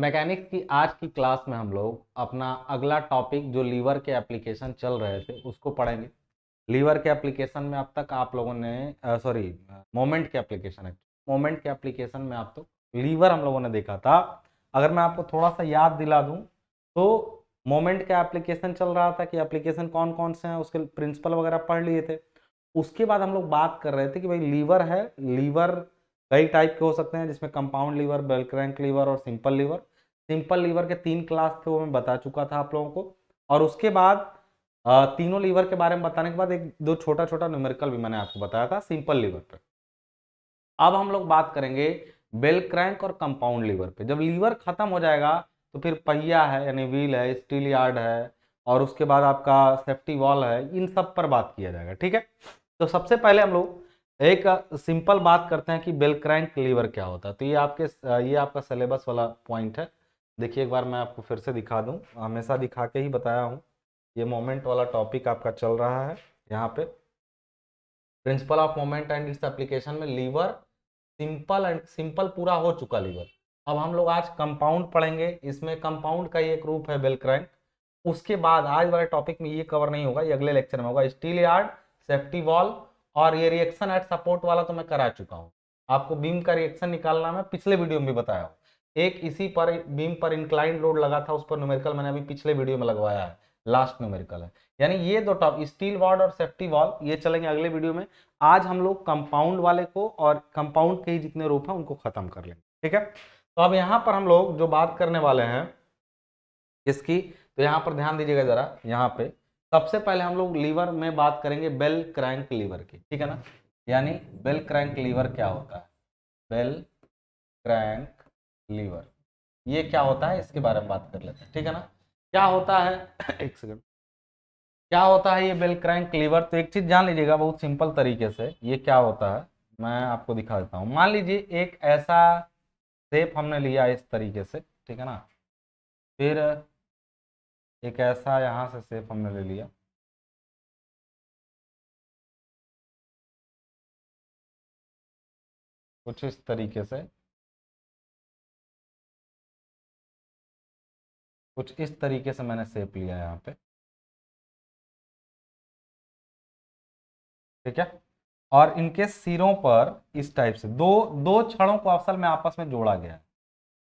mechanics की आज की क्लास में हम लोग अपना अगला टॉपिक जो लीवर के एप्लीकेशन चल रहे थे उसको पढ़ेंगे लीवर के एप्लीकेशन में अब तक आप लोगों ने सॉरी मोमेंट के एप्लीकेशन है मोमेंट के एप्लीकेशन में आप तो लीवर हम लोगों ने देखा था अगर मैं आपको थोड़ा सा याद दिला दूँ तो मोमेंट का एप्लीकेशन चल रहा था कि एप्लीकेशन कौन कौन से हैं उसके प्रिंसिपल वगैरह पढ़ लिए थे उसके बाद हम लोग बात कर रहे थे कि भाई लीवर है लीवर कई टाइप के हो सकते हैं जिसमें कंपाउंड लीवर बेलक्रैंक लीवर और सिंपल लीवर सिंपल लीवर के तीन क्लास थे वो मैं बता चुका था आप लोगों को और उसके बाद तीनों लीवर के बारे में बताने के बाद एक दो छोटा छोटा न्यूमेरिकल भी मैंने आपको बताया था सिंपल लीवर पर अब हम लोग बात करेंगे बेल क्रैंक और कंपाउंड लीवर पे जब लीवर खत्म हो जाएगा तो फिर पहिया है यानी व्हील है स्टील यार्ड है और उसके बाद आपका सेफ्टी वॉल है इन सब पर बात किया जाएगा ठीक है तो सबसे पहले हम लोग एक सिंपल बात करते हैं कि बेलक्राइन क्लीवर क्या होता है तो ये आपके ये आपका सिलेबस वाला पॉइंट है देखिए एक बार मैं आपको फिर से दिखा दूं हमेशा दिखा के ही बताया हूँ ये मोमेंट वाला टॉपिक आपका चल रहा है यहाँ पे प्रिंसिपल ऑफ मोमेंट एंड इस एप्लीकेशन में लीवर सिंपल एंड सिंपल पूरा हो चुका लीवर अब हम लोग आज कंपाउंड पढ़ेंगे इसमें कंपाउंड का एक रूप है बेलक्राइन उसके बाद आज वाले टॉपिक में ये कवर नहीं होगा ये अगले लेक्चर में होगा स्टील यार्ड सेफ्टी वॉल्व और ये रिएक्शन एट सपोर्ट वाला तो मैं करा चुका हूँ आपको बीम का रिएक्शन निकालना मैं पिछले वीडियो में भी बताया हूँ एक इसी पर बीम पर इंक्लाइन लोड लगा था उस पर न्यूमेरिकल मैंने अभी पिछले वीडियो में लगवाया है लास्ट न्यूमेरिकल है यानी ये दो टॉप स्टील वॉल और सेफ्टी वॉल ये चलेंगे अगले वीडियो में आज हम लोग कंपाउंड वाले को और कंपाउंड के ही जितने रूप हैं उनको खत्म कर लेंगे ठीक है तो अब यहाँ पर हम लोग जो बात करने वाले हैं इसकी तो यहाँ पर ध्यान दीजिएगा जरा यहाँ पे सबसे पहले हम लोग लीवर में बात करेंगे बेल क्रैंक लीवर की ठीक है ना यानी बेल क्रैंक लीवर क्या होता है बेल क्रैंक लीवर ये क्या होता है इसके बारे में बात कर लेते हैं ठीक है ना क्या होता है एक सेकंड क्या होता है ये बेल क्रैंक लीवर तो एक चीज जान लीजिएगा बहुत सिंपल तरीके से ये क्या होता है मैं आपको दिखा देता हूँ मान लीजिए एक ऐसा सेप हमने लिया इस तरीके से ठीक है ना फिर एक ऐसा यहाँ से सेप हमने ले लिया कुछ इस तरीके से कुछ इस तरीके से मैंने सेप लिया यहाँ पे ठीक है और इनके सिरों पर इस टाइप से दो दो छड़ों को असल में आपस में जोड़ा गया है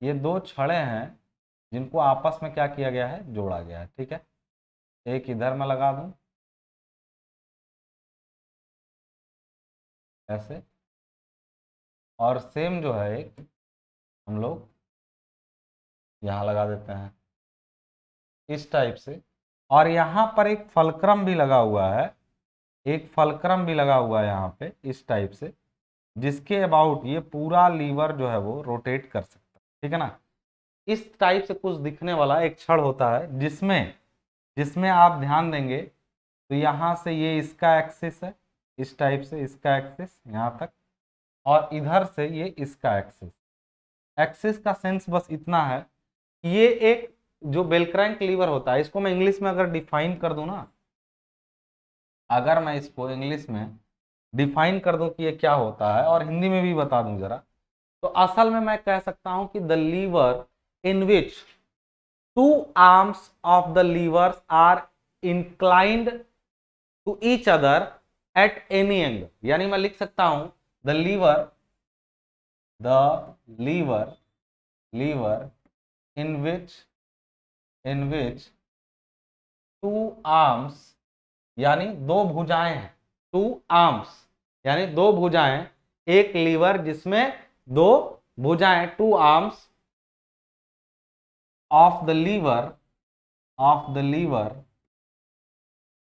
ये दो छड़े हैं जिनको आपस में क्या किया गया है जोड़ा गया है ठीक है एक इधर में लगा दूं ऐसे और सेम जो है एक हम लोग यहाँ लगा देते हैं इस टाइप से और यहाँ पर एक फलक्रम भी लगा हुआ है एक फलक्रम भी लगा हुआ है यहाँ पे इस टाइप से जिसके अबाउट ये पूरा लीवर जो है वो रोटेट कर सकता है ठीक है ना इस टाइप से कुछ दिखने वाला एक क्षण होता है जिसमें जिसमें आप ध्यान देंगे तो यहाँ से ये इसका एक्सिस है इस टाइप से इसका एक्सिस यहाँ तक और इधर से ये इसका एक्सिस एक्सिस का सेंस बस इतना है ये एक जो बेलक्रैंक लीवर होता है इसको मैं इंग्लिश में अगर डिफाइन कर दूँ ना अगर मैं इसको इंग्लिश में डिफाइन कर दूँ कि ये क्या होता है और हिंदी में भी बता दूँ ज़रा तो असल में मैं कह सकता हूँ कि the lever in which two arms of the levers are inclined to each other at any angle यानी मैं लिख सकता हूं the lever the lever lever in which in which two arms यानी दो भुजाएं हैं two arms यानी दो भुजाएं एक लीवर जिसमें दो भुजाएं two arms of the liver of the liver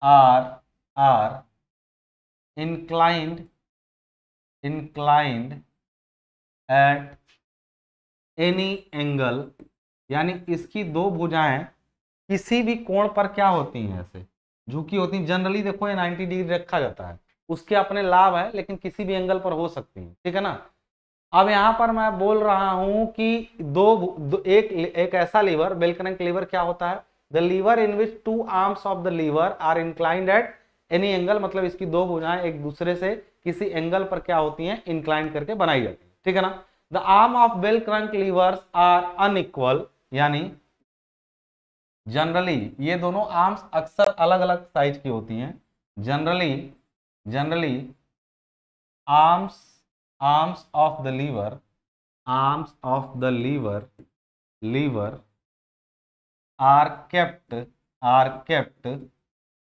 are are inclined inclined at any angle यानी इसकी दो भुजाएं किसी भी कोण पर क्या होती हैं ऐसे झुकी होती हैं जनरली देखो ये 90 डिग्री रखा जाता है उसके अपने लाभ है लेकिन किसी भी एंगल पर हो सकती हैं ठीक है ना अब यहां पर मैं बोल रहा हूं कि दो, दो एक एक ऐसा लीवर बेल लीवर क्या होता है the lever in which two arms of the lever are inclined at any angle मतलब इसकी दो भुजाएं एक दूसरे से किसी एंगल पर क्या होती हैं इंक्लाइन करके बनाई जाती है ठीक है ना the arm of bell crank levers are unequal यानी जनरली ये दोनों आर्म्स अक्सर अलग अलग साइज की होती हैं generally generally arms arms of the lever arms of the lever lever are kept are kept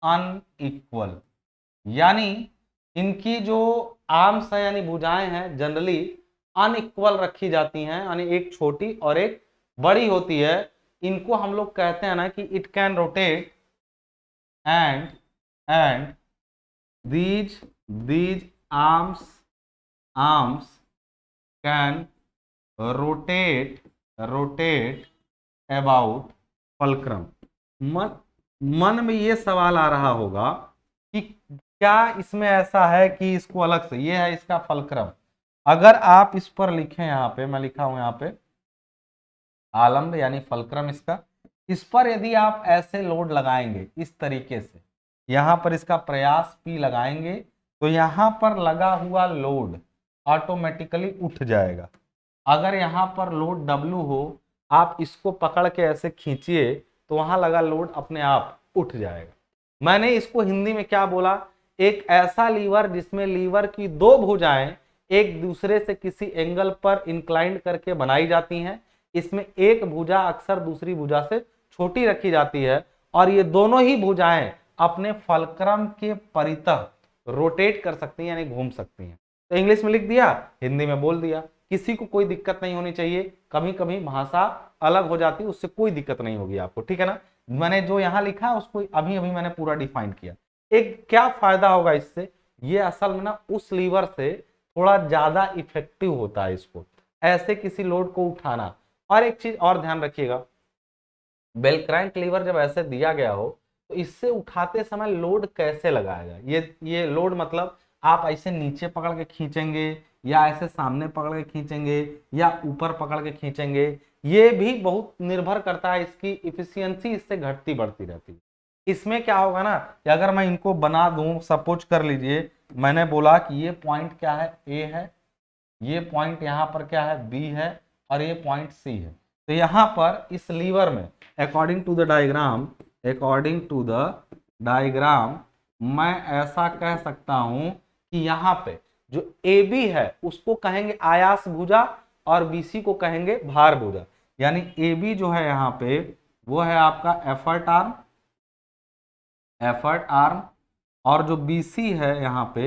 unequal यानी इनकी जो आर्म्स है यानी भुजाएं हैं जनरली अनइक्वल रखी जाती हैं यानी एक छोटी और एक बड़ी होती है इनको हम लोग कहते हैं ना कि it can rotate and and these these arms arms can rotate rotate about fulcrum मन मन में ये सवाल आ रहा होगा कि क्या इसमें ऐसा है कि इसको अलग से ये है इसका फलक्रम अगर आप इस पर लिखें यहाँ पे मैं लिखा हूं यहाँ पे आलम्ब यानी फलक्रम इसका इस पर यदि आप ऐसे लोड लगाएंगे इस तरीके से यहाँ पर इसका प्रयास पी लगाएंगे तो यहाँ पर लगा हुआ लोड ऑटोमेटिकली उठ जाएगा अगर यहाँ पर लोड डब्लू हो आप इसको पकड़ के ऐसे खींचिए तो वहाँ लगा लोड अपने आप उठ जाएगा मैंने इसको हिंदी में क्या बोला एक ऐसा लीवर जिसमें लीवर की दो भुजाएं एक दूसरे से किसी एंगल पर इंक्लाइंड करके बनाई जाती हैं इसमें एक भुजा अक्सर दूसरी भुजा से छोटी रखी जाती है और ये दोनों ही भुजाएं अपने फलक्रम के परितः रोटेट कर सकती हैं यानी घूम सकती हैं तो इंग्लिश में लिख दिया हिंदी में बोल दिया किसी को कोई दिक्कत नहीं होनी चाहिए कभी कभी भाषा अलग हो जाती है उससे कोई दिक्कत नहीं होगी आपको ठीक है ना मैंने जो यहाँ लिखा उसको अभी अभी मैंने पूरा डिफाइन किया एक क्या फायदा होगा इससे ये असल में ना उस लीवर से थोड़ा ज्यादा इफेक्टिव होता है इसको ऐसे किसी लोड को उठाना और एक चीज और ध्यान रखिएगा बेलक्रैंक लीवर जब ऐसे दिया गया हो तो इससे उठाते समय लोड कैसे लगाएगा ये ये लोड मतलब आप ऐसे नीचे पकड़ के खींचेंगे या ऐसे सामने पकड़ के खींचेंगे या ऊपर पकड़ के खींचेंगे ये भी बहुत निर्भर करता है इसकी इफिशियंसी इससे घटती बढ़ती रहती है इसमें क्या होगा ना कि अगर मैं इनको बना दू सपोज कर लीजिए मैंने बोला कि ये पॉइंट क्या है ए है ये पॉइंट यहाँ पर क्या है बी है और ये पॉइंट सी है तो यहाँ पर इस लीवर में according to the diagram according to the diagram मैं ऐसा कह सकता हूँ कि यहाँ पे जो ए बी है उसको कहेंगे आयास भुजा और बीसी को कहेंगे भार भुजा यानी ए बी जो है यहाँ पे वो है आपका एफर्ट आर्म एफर्ट आर्म और जो बीसी है यहाँ पे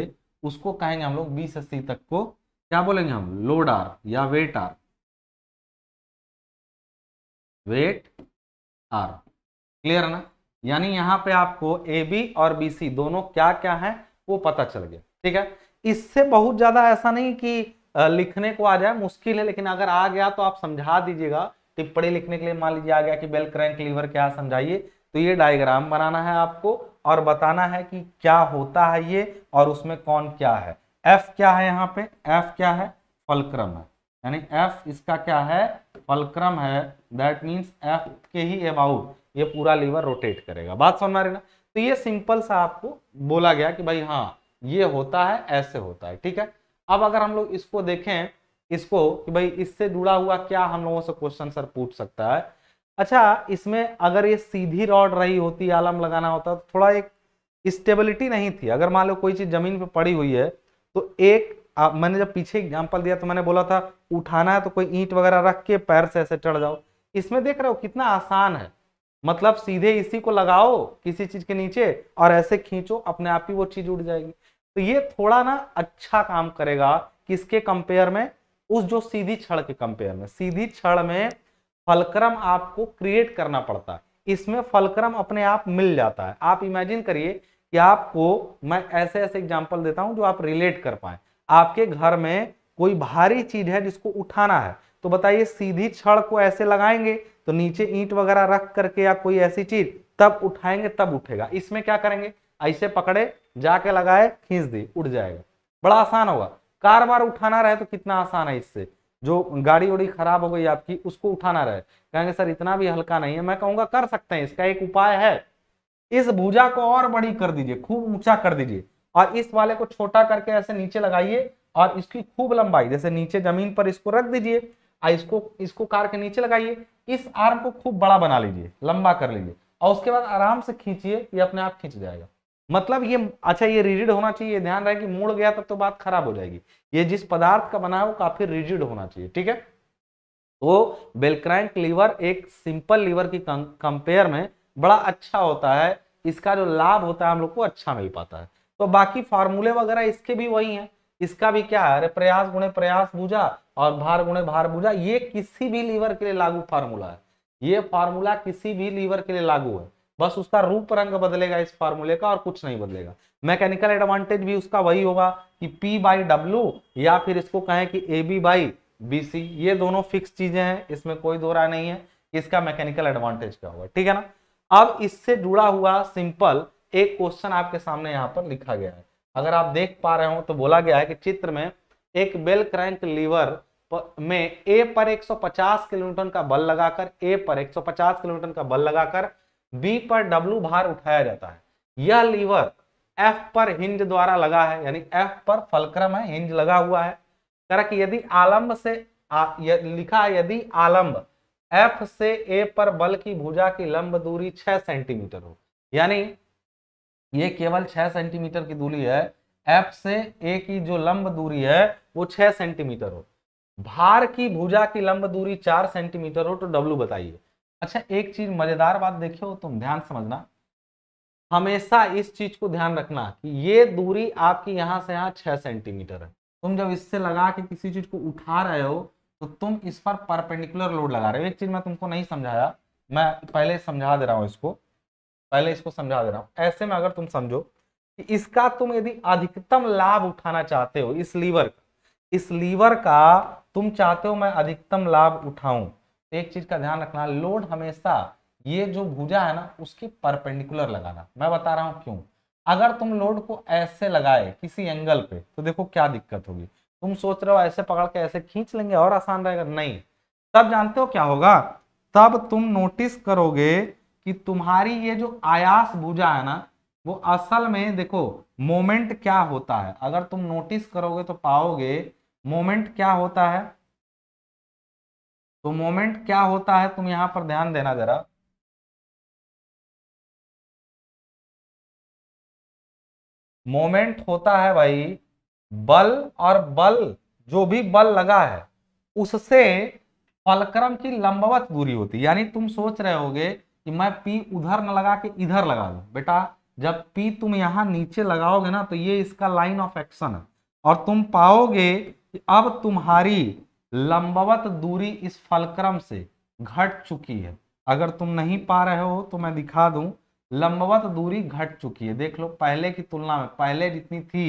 उसको कहेंगे हम लोग बी से सी तक को क्या बोलेंगे हम लोड आर्म या weight arm weight arm clear है ना यानी यहां पे आपको ए बी और बी सी दोनों क्या क्या है वो पता चल गया ठीक है इससे बहुत ज़्यादा ऐसा नहीं कि लिखने को आ जाए मुश्किल है लेकिन अगर आ गया तो आप समझा दीजिएगा टिप्पणी लिखने के लिए मान लीजिए आ गया कि बेल क्रैंक लीवर क्या समझाइए तो ये डायग्राम बनाना है आपको और बताना है कि क्या होता है ये और उसमें कौन क्या है एफ क्या है यहाँ पे एफ क्या है फलक्रम है यानी एफ इसका क्या है फलक्रम है दैट मीन्स एफ के ही अबाउट ये पूरा लीवर रोटेट करेगा बात समझ मारे ना तो ये सिंपल सा आपको बोला गया कि भाई हाँ ये होता है ऐसे होता है ठीक है अब अगर हम लोग इसको देखें इसको कि भाई इससे जुड़ा हुआ क्या हम लोगों से क्वेश्चन सर पूछ सकता है अच्छा इसमें अगर ये सीधी रॉड रही होती आलम लगाना होता तो थोड़ा एक स्टेबिलिटी नहीं थी अगर मान लो कोई चीज जमीन पर पड़ी हुई है तो एक आ, मैंने जब पीछे एग्जाम्पल दिया तो मैंने बोला था उठाना है तो कोई ईंट वगैरह रख के पैर से ऐसे चढ़ जाओ इसमें देख रहे हो कितना आसान है मतलब सीधे इसी को लगाओ किसी चीज के नीचे और ऐसे खींचो अपने आप ही वो चीज उड़ जाएगी तो ये थोड़ा ना अच्छा काम करेगा किसके कंपेयर में उस जो सीधी छड़ के कंपेयर में सीधी छड़ में फलक्रम आपको क्रिएट करना पड़ता है इसमें फलक्रम अपने आप मिल जाता है आप इमेजिन करिए कि आपको मैं ऐसे ऐसे एग्जाम्पल देता हूं जो आप रिलेट कर पाए आपके घर में कोई भारी चीज है जिसको उठाना है तो बताइए सीधी छड़ को ऐसे लगाएंगे तो नीचे ईंट वगैरह रख करके या कोई ऐसी चीज तब उठाएंगे तब उठेगा इसमें क्या करेंगे ऐसे पकड़े जाके लगाए खींच दी उड़ जाएगा बड़ा आसान होगा कार बार उठाना रहे तो कितना आसान है इससे जो गाड़ी उड़ी खराब हो गई आपकी उसको उठाना रहे कहेंगे सर इतना भी हल्का नहीं है मैं कहूंगा कर सकते हैं इसका एक उपाय है इस भुजा को और बड़ी कर दीजिए खूब ऊंचा कर दीजिए और इस वाले को छोटा करके ऐसे नीचे लगाइए और इसकी खूब लंबाई जैसे नीचे जमीन पर इसको रख दीजिए और इसको इसको कार के नीचे लगाइए इस आर्म को खूब बड़ा बना लीजिए लंबा कर लीजिए और उसके बाद आराम से खींचिए ये अपने आप खींच जाएगा मतलब ये अच्छा ये रिजिड होना चाहिए ध्यान रहे कि मुड़ गया तब तो बात खराब हो जाएगी ये जिस पदार्थ का बना है वो काफी रिजिड होना चाहिए ठीक है तो बेलक्रैंक लीवर एक सिंपल लीवर की कंपेयर में बड़ा अच्छा होता है इसका जो लाभ होता है हम लोग को अच्छा मिल पाता है तो बाकी फार्मूले वगैरह इसके भी वही है इसका भी क्या है अरे प्रयास गुणे प्रयास बुझा और भार गुणे भार बुझा ये किसी भी लीवर के लिए लागू फार्मूला है ये फार्मूला किसी भी लीवर के लिए लागू है बस उसका रूप रंग बदलेगा इस फॉर्मूले का और कुछ नहीं बदलेगा मैकेनिकल एडवांटेज भी उसका वही होगा कि P बाई डब्ल्यू या फिर इसको कहें कि A B by B C ये दोनों फिक्स चीजें हैं इसमें कोई दो राय नहीं है इसका मैकेनिकल एडवांटेज क्या होगा ठीक है ना अब इससे जुड़ा हुआ सिंपल एक क्वेश्चन आपके सामने यहाँ पर लिखा गया है अगर आप देख पा रहे हो तो बोला गया है कि चित्र में एक बेल क्रैंक लीवर में ए पर 150 किलोमीटर का बल लगाकर ए पर 150 किलोमीटर का बल लगाकर बी पर डब्लू भार उठाया जाता है यह लीवर एफ पर हिंज द्वारा लगा है यानी एफ पर फलक्रम है हिंज लगा हुआ है कह कि यदि आलम्ब से आ, य, लिखा यदि आलम्ब एफ से ए पर बल की भुजा की लंब दूरी छह सेंटीमीटर हो यानी ये केवल छह सेंटीमीटर की दूरी है एफ से ए की जो लंब दूरी है वो छह सेंटीमीटर हो भार की भुजा की लंब दूरी चार सेंटीमीटर हो तो डब्ल्यू बताइए अच्छा एक चीज मजेदार बात देखियो तुम ध्यान समझना हमेशा इस चीज को ध्यान रखना कि ये दूरी आपकी यहां से यहाँ छह सेंटीमीटर है तुम जब इससे लगा के किसी चीज को उठा रहे हो तो तुम इस पर परपेंडिकुलर लोड लगा रहे हो एक चीज मैं तुमको नहीं समझाया मैं पहले समझा दे रहा हूं इसको पहले इसको समझा दे रहा हूं ऐसे में अगर तुम समझो कि इसका तुम यदि अधिकतम लाभ उठाना चाहते हो इस लीवर का इस लीवर का तुम चाहते हो मैं अधिकतम लाभ उठाऊं एक चीज का ध्यान रखना लोड हमेशा ये जो भुजा है ना उसके परपेंडिकुलर लगाना मैं बता रहा हूँ क्यों अगर तुम लोड को ऐसे लगाए किसी एंगल पे तो देखो क्या दिक्कत होगी तुम सोच रहे हो ऐसे पकड़ के ऐसे खींच लेंगे और आसान रहेगा नहीं तब जानते हो क्या होगा तब तुम नोटिस करोगे कि तुम्हारी ये जो आयास भुजा है ना वो असल में देखो मोमेंट क्या होता है अगर तुम नोटिस करोगे तो पाओगे मोमेंट क्या होता है तो मोमेंट क्या होता है तुम यहां पर ध्यान देना जरा मोमेंट होता है भाई बल और बल जो भी बल लगा है उससे फलक्रम की लंबवत दूरी होती यानी तुम सोच रहे होगे कि मैं पी उधर न लगा के इधर लगा दू बेटा जब पी तुम यहाँ नीचे लगाओगे ना तो ये इसका लाइन ऑफ एक्शन है और तुम पाओगे कि अब तुम्हारी लंबवत दूरी इस फलक्रम से घट चुकी है अगर तुम नहीं पा रहे हो तो मैं दिखा दूं लंबवत दूरी घट चुकी है देख लो पहले की तुलना में पहले जितनी थी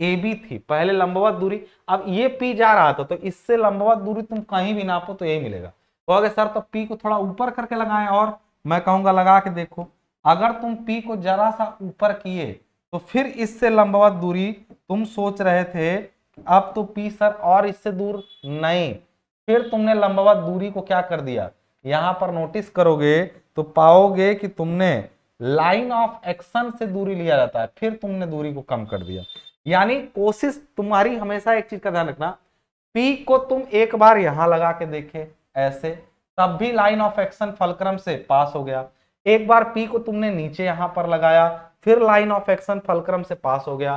ए बी थी पहले लंबवत दूरी अब ये पी जा रहा था तो इससे लंबवत दूरी तुम कहीं भी नापो तो यही मिलेगा तो अगर सर तो पी को थोड़ा ऊपर करके लगाए और मैं कहूंगा लगा के देखो अगर तुम पी को जरा सा ऊपर किए तो फिर इससे लंबवत दूरी तुम सोच रहे थे अब तो पी सर और इससे दूर नहीं फिर तुमने लंबावत दूरी को क्या कर दिया यहां पर नोटिस करोगे तो पाओगे कि तुमने लाइन ऑफ एक्शन से दूरी लिया जाता है फिर तुमने दूरी को कम कर दिया यानी कोशिश तुम्हारी हमेशा एक चीज का ध्यान रखना पी को तुम एक बार यहां लगा के देखे ऐसे तब भी लाइन ऑफ एक्शन फलक्रम से पास हो गया एक बार पी को तुमने नीचे यहां पर लगाया फिर लाइन ऑफ एक्शन फलक्रम से पास हो गया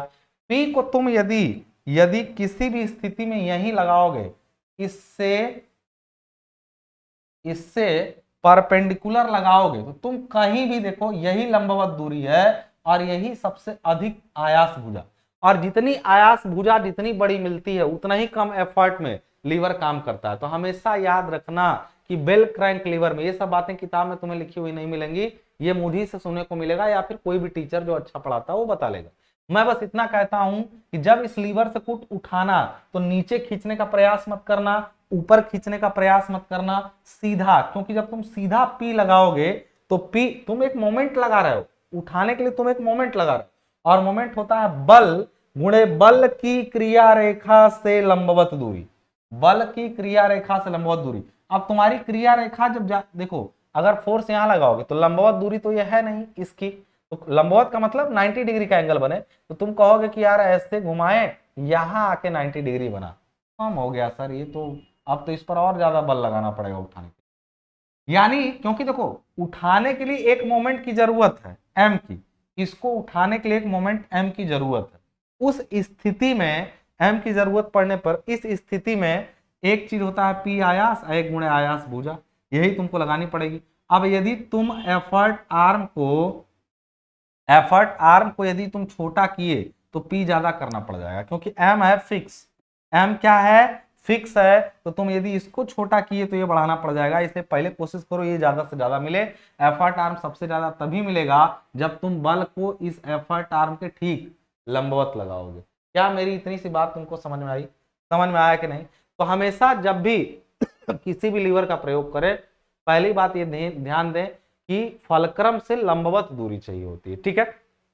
पी को तुम यदि यदि किसी भी स्थिति में यही लगाओगे इससे इससे परपेंडिकुलर लगाओगे तो तुम कहीं भी देखो यही लंबवत दूरी है और यही सबसे अधिक आयास भुजा और जितनी आयास भुजा जितनी बड़ी मिलती है उतना ही कम एफर्ट में लीवर काम करता है तो हमेशा याद रखना कि बेल क्रैंक लीवर में ये सब बातें किताब में तुम्हें लिखी हुई नहीं मिलेंगी ये मुझे से सुनने को मिलेगा या फिर कोई भी टीचर जो अच्छा पढ़ाता है वो बता लेगा मैं बस इतना कहता हूं कि जब इस लीवर से कुट उठाना तो नीचे खींचने का प्रयास मत करना ऊपर खींचने का प्रयास मत करना सीधा क्योंकि जब तुम सीधा पी लगाओगे तो पी तुम एक मोमेंट लगा रहे हो उठाने के लिए तुम एक मोमेंट लगा रहे हो और मोमेंट होता है बल गुणे बल की क्रिया रेखा से लंबवत दूरी बल की क्रिया रेखा से लंबवत दूरी अब तुम्हारी क्रिया रेखा जब जा देखो अगर फोर्स यहां लगाओगे तो लंबवत दूरी तो यह है नहीं इसकी तो लंबवत का मतलब 90 डिग्री का एंगल बने तो तुम कहोगे कि यार ऐसे घुमाए यहाँ आके 90 डिग्री बना कम हो गया सर ये तो अब तो इस पर और ज्यादा बल लगाना पड़ेगा उठाने के यानी क्योंकि देखो उठाने के लिए एक मोमेंट की जरूरत है एम की इसको उठाने के लिए एक मोमेंट एम की जरूरत है उस स्थिति में एम की जरूरत पड़ने पर इस स्थिति में एक चीज होता है पी आयास एक गुणे आयास भूजा यही तुमको लगानी पड़ेगी अब यदि तुम एफर्ट आर्म को एफर्ट आर्म को यदि तुम छोटा किए तो पी ज्यादा करना पड़ जाएगा क्योंकि एम है फिक्स एम क्या है फिक्स है तो तुम यदि इसको छोटा किए तो ये बढ़ाना पड़ जाएगा इसलिए पहले कोशिश करो ये ज्यादा से ज्यादा मिले एफर्ट आर्म सबसे ज्यादा तभी मिलेगा जब तुम बल को इस एफर्ट आर्म के ठीक लंबवत लगाओगे क्या मेरी इतनी सी बात तुमको समझ में आई समझ में आया कि नहीं तो हमेशा जब भी किसी भी लीवर का प्रयोग करें पहली बात ये ध्यान दें कि फलक्रम से लंबवत दूरी चाहिए होती है ठीक है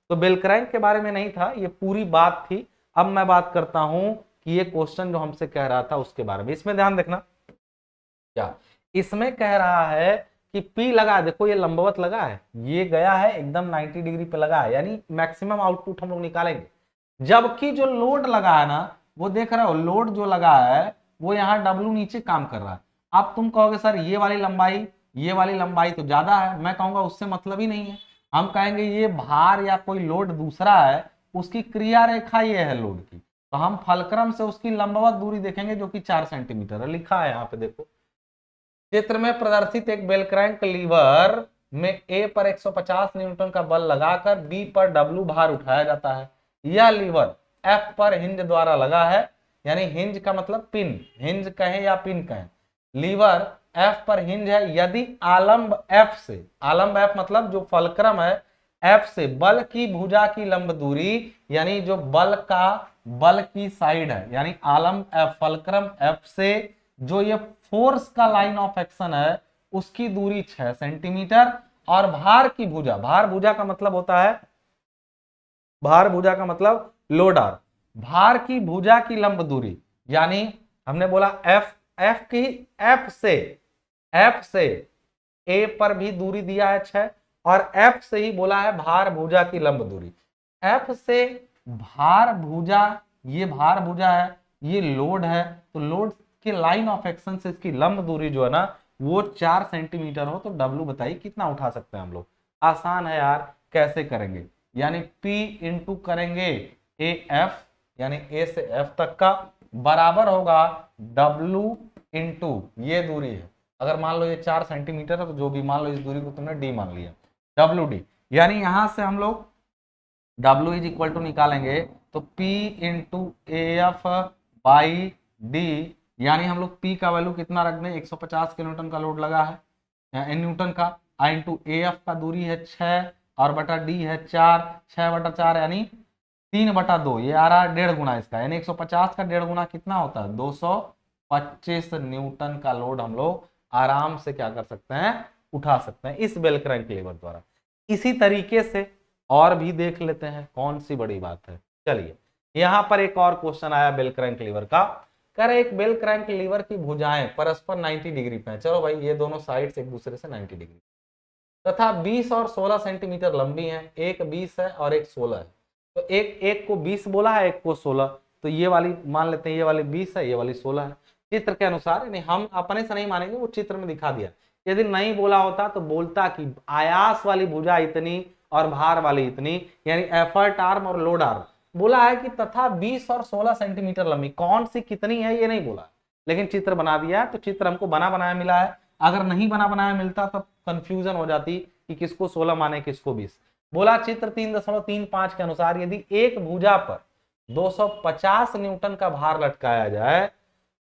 तो बेलक्राइन के बारे में नहीं था ये पूरी बात थी अब मैं बात करता हूं कि ये क्वेश्चन जो हमसे कह रहा था उसके बारे में इसमें ध्यान देखना क्या इसमें कह रहा है कि P लगा देखो ये लंबवत लगा है ये गया है एकदम 90 डिग्री पे लगा है यानी मैक्सिमम आउटपुट हम लोग निकालेंगे जबकि जो लोड लगा है ना वो देख रहे हो लोड जो लगा है वो यहाँ W नीचे काम कर रहा है अब तुम कहोगे सर ये वाली लंबाई ये वाली लंबाई तो ज्यादा है मैं कहूंगा उससे मतलब ही नहीं है हम कहेंगे ये भार या कोई लोड दूसरा है उसकी क्रिया रेखा ये है लोड की तो हम फलक्रम से उसकी लंबवत दूरी देखेंगे जो कि चार सेंटीमीटर है लिखा है यहाँ पे देखो चित्र में प्रदर्शित एक बेलक्रैंक लीवर में ए पर 150 न्यूटन का बल लगाकर बी पर डब्लू भार उठाया जाता है यह लीवर एफ पर हिंज द्वारा लगा है यानी हिंज का मतलब पिन हिंज कहें या पिन कहें लीवर एफ पर हिंज है यदि आलंब एफ से आलंब एफ मतलब जो फलक्रम है एफ से बल की भुजा की लंब दूरी यानी जो बल का बल की साइड है यानी आलंब एफ फलक्रम एफ से जो ये फोर्स का लाइन ऑफ एक्शन है उसकी दूरी छह सेंटीमीटर और भार की भुजा भार भुजा का मतलब होता है भार भुजा का मतलब लोडर भार की भुजा की लंब दूरी यानी हमने बोला एफ एफ की एफ से एफ से ए पर भी दूरी दिया है छह और एफ से ही बोला है भार भुजा की लंब दूरी एफ से भार भुजा ये भार भुजा है ये लोड है तो लोड के लाइन ऑफ एक्शन से इसकी लंब दूरी जो है ना वो चार सेंटीमीटर हो तो डब्लू बताइए कितना उठा सकते हैं हम लोग आसान है यार कैसे करेंगे यानी पी इंटू करेंगे ए एफ यानी ए से एफ तक का बराबर होगा डब्लू इंटू ये दूरी है अगर मान लो ये चार सेंटीमीटर है तो जो भी मान लो इस दूरी को तुमने डी मान लिया डब्ल्यू डी यानी यहाँ से हम लोग डब्ल्यू इज इक्वल टू निकालेंगे तो P into two F by D यानी हम लोग पी का वैल्यू कितना रख दें 150 किलो न्यूटन का लोड लगा है न्यूटन का आई टू ए एफ का दूरी है छ और बटा डी है चार छः बटा चार यानी तीन बटा दो ये आ रहा है डेढ़ गुना इसका यानी 150 का डेढ़ गुना कितना होता है 225 न्यूटन का लोड हम लोग आराम से क्या कर सकते हैं उठा सकते हैं इस बेल क्रैंक लेवर द्वारा इसी तरीके से और भी देख लेते हैं कौन सी बड़ी बात है चलिए यहाँ पर एक और क्वेश्चन आया बेल क्रैंक लीवर का कर एक बेल क्रैंक लीवर की भुजाएं परस्पर 90 डिग्री पे चलो भाई ये दोनों साइड एक दूसरे से 90 डिग्री तथा 20 और 16 सेंटीमीटर लंबी हैं एक 20 है और एक 16 है तो एक एक को 20 बोला है एक को 16 तो ये वाली मान लेते हैं ये वाली 20 है ये वाली 16 है चित्र के अनुसार यानी हम अपने से नहीं मानेंगे वो चित्र में दिखा दिया यदि नहीं बोला होता तो बोलता कि आयास वाली भुजा इतनी और भार वाली इतनी यानी एफर्ट आर्म और लोड आर्म बोला है कि तथा 20 और 16 सेंटीमीटर लंबी कौन सी कितनी है ये नहीं बोला लेकिन चित्र बना दिया तो चित्र हमको बना बनाया मिला है अगर नहीं बना बनाया मिलता तो कंफ्यूजन हो जाती कि किसको 16 माने किसको 20 बोला चित्र 3.35 के अनुसार यदि एक भुजा पर 250 न्यूटन का भार लटकाया जाए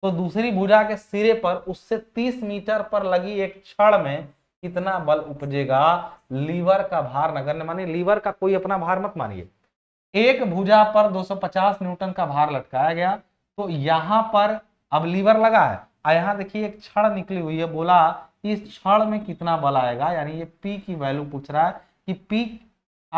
तो दूसरी भुजा के सिरे पर उससे 30 मीटर पर लगी एक क्षण में कितना बल उपजेगा लीवर का भार नगर ने मानिए लीवर का कोई अपना भार मत मानिए एक भुजा पर 250 न्यूटन का भार लटकाया गया तो यहां पर अब लीवर लगा है और देखिए एक क्षण निकली हुई है बोला इस क्षण में कितना बल आएगा यानी ये पी की वैल्यू पूछ रहा है कि पी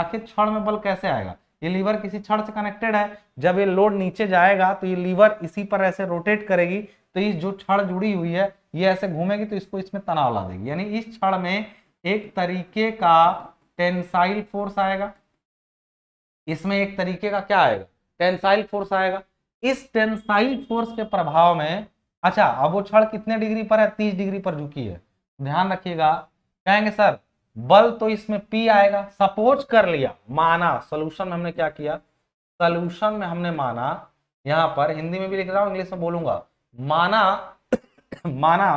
आखिर क्षण में बल कैसे आएगा ये लीवर किसी छड़ से कनेक्टेड है जब ये लोड नीचे जाएगा तो ये लीवर इसी पर ऐसे रोटेट करेगी तो ये जो छड़ जुड़ी हुई है ये ऐसे घूमेगी तो इसको इसमें तनाव ला देगी यानी इस छड़ में एक तरीके का टेंसाइल फोर्स आएगा इसमें एक तरीके का क्या आएगा टेंसाइल फोर्स आएगा इस टेंसाइल फोर्स के प्रभाव में अच्छा अब वो छड़ कितने डिग्री पर है तीस डिग्री पर झुकी है ध्यान रखिएगा कहेंगे सर बल तो इसमें P आएगा सपोज कर लिया माना सोल्यूशन में हमने क्या किया सोल्यूशन में हमने माना यहां पर हिंदी में भी लिख रहा हूं इंग्लिश में बोलूंगा माना माना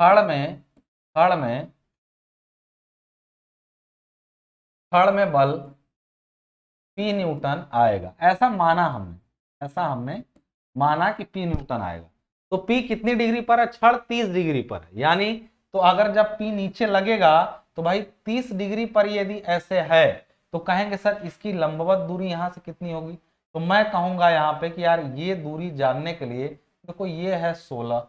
थर्ड में थर्ड में थर्ड में बल P न्यूटन आएगा ऐसा माना हमने ऐसा हमने माना कि P न्यूटन आएगा तो P कितनी डिग्री पर है छड़ 30 डिग्री पर है यानी तो अगर जब पी नीचे लगेगा तो भाई 30 डिग्री पर यदि ऐसे है तो कहेंगे सर इसकी लंबवत दूरी यहाँ से कितनी होगी तो मैं कहूंगा यहाँ पे कि यार ये दूरी जानने के लिए देखो तो ये है 16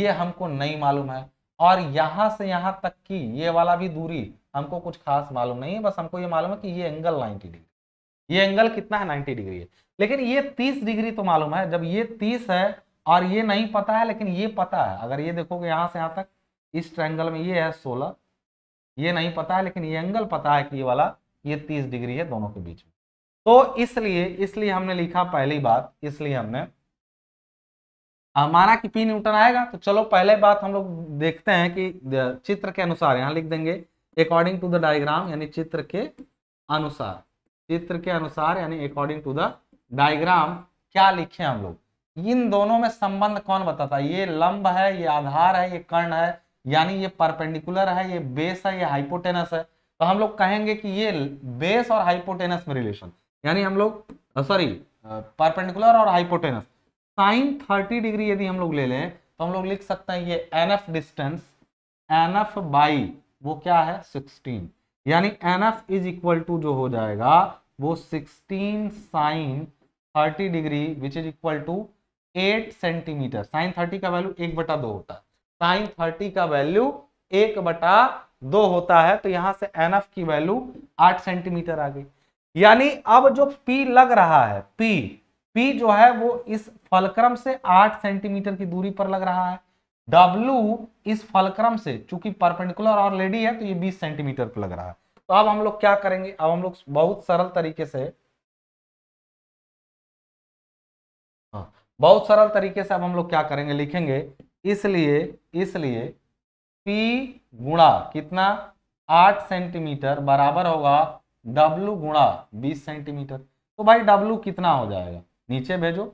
ये हमको नहीं मालूम है और यहाँ से यहाँ तक की ये वाला भी दूरी हमको कुछ खास मालूम नहीं है बस हमको ये मालूम है कि ये एंगल नाइनटी डिग्री ये एंगल कितना है नाइनटी डिग्री है लेकिन ये तीस डिग्री तो मालूम है जब ये तीस है और ये नहीं पता है लेकिन ये पता है अगर ये देखोगे यहाँ से यहाँ तक इस ट्रायंगल में ये है सोलह ये नहीं पता है लेकिन ये एंगल पता है कि ये वाला ये तीस डिग्री है दोनों के बीच में तो इसलिए इसलिए हमने लिखा पहली बात इसलिए हमने हमारा कि पी न्यूटन आएगा तो चलो पहले बात हम लोग देखते हैं कि चित्र के अनुसार यहाँ लिख देंगे अकॉर्डिंग टू द डायग्राम यानी चित्र के अनुसार चित्र के अनुसार यानी अकॉर्डिंग टू द डायग्राम क्या लिखे हम लोग इन दोनों में संबंध कौन बताता है ये लंब है ये आधार है ये कर्ण है यानी ये परपेंडिकुलर है ये बेस है ये हाइपोटेनस है तो हम लोग कहेंगे कि ये बेस और हाइपोटेनस में रिलेशन यानी हम लोग सॉरी परपेंडिकुलर और हाइपोटेनस साइन 30 डिग्री यदि हम लोग ले लें तो हम लोग लिख सकते हैं ये N F distance N F by वो क्या है 16 यानी N F is equal to जो हो जाएगा वो 16 sine 30 degree which is equal to 8 centimetre sine 30 का वैल्यू एक बटा दो होता है साइन थर्टी का वैल्यू एक बटा दो होता है तो यहां से एन की वैल्यू आठ सेंटीमीटर आ गई यानी अब जो पी लग रहा है पी पी जो है वो इस फलक्रम से आठ सेंटीमीटर की दूरी पर लग रहा है डब्ल्यू इस फलक्रम से चूंकि परपेंडिकुलर ऑलरेडी है तो ये बीस सेंटीमीटर पर लग रहा है तो अब हम लोग क्या करेंगे अब हम लोग बहुत सरल तरीके से बहुत सरल तरीके से अब हम लोग क्या करेंगे लिखेंगे इसलिए इसलिए पी गुणा कितना आठ सेंटीमीटर बराबर होगा डब्लू गुणा बीस सेंटीमीटर तो भाई डब्लू कितना हो जाएगा नीचे भेजो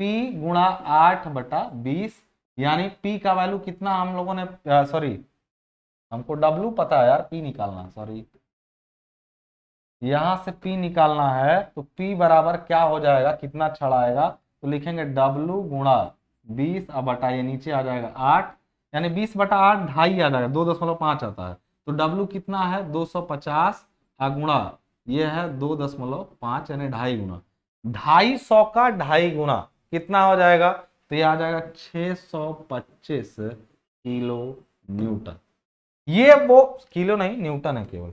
पी गुणा आठ बटा बीस यानी पी का वैल्यू कितना हम लोगों ने सॉरी हमको डब्लू पता है यार पी निकालना सॉरी यहां से पी निकालना है तो पी बराबर क्या हो जाएगा कितना छड़ाएगा तो लिखेंगे डब्लू गुणा बीस अब बटा ये नीचे आ जाएगा आठ यानी बीस बटा आठ ढाई आ जाएगा दो दशमलव पांच आता है तो डब्लू कितना है दो सौ पचास गुणा ये है दो दशमलव पांच यानी ढाई गुना ढाई सौ का ढाई गुना कितना हो जाएगा तो ये आ जाएगा छह सौ पच्चीस किलो न्यूटन ये वो किलो नहीं न्यूटन है केवल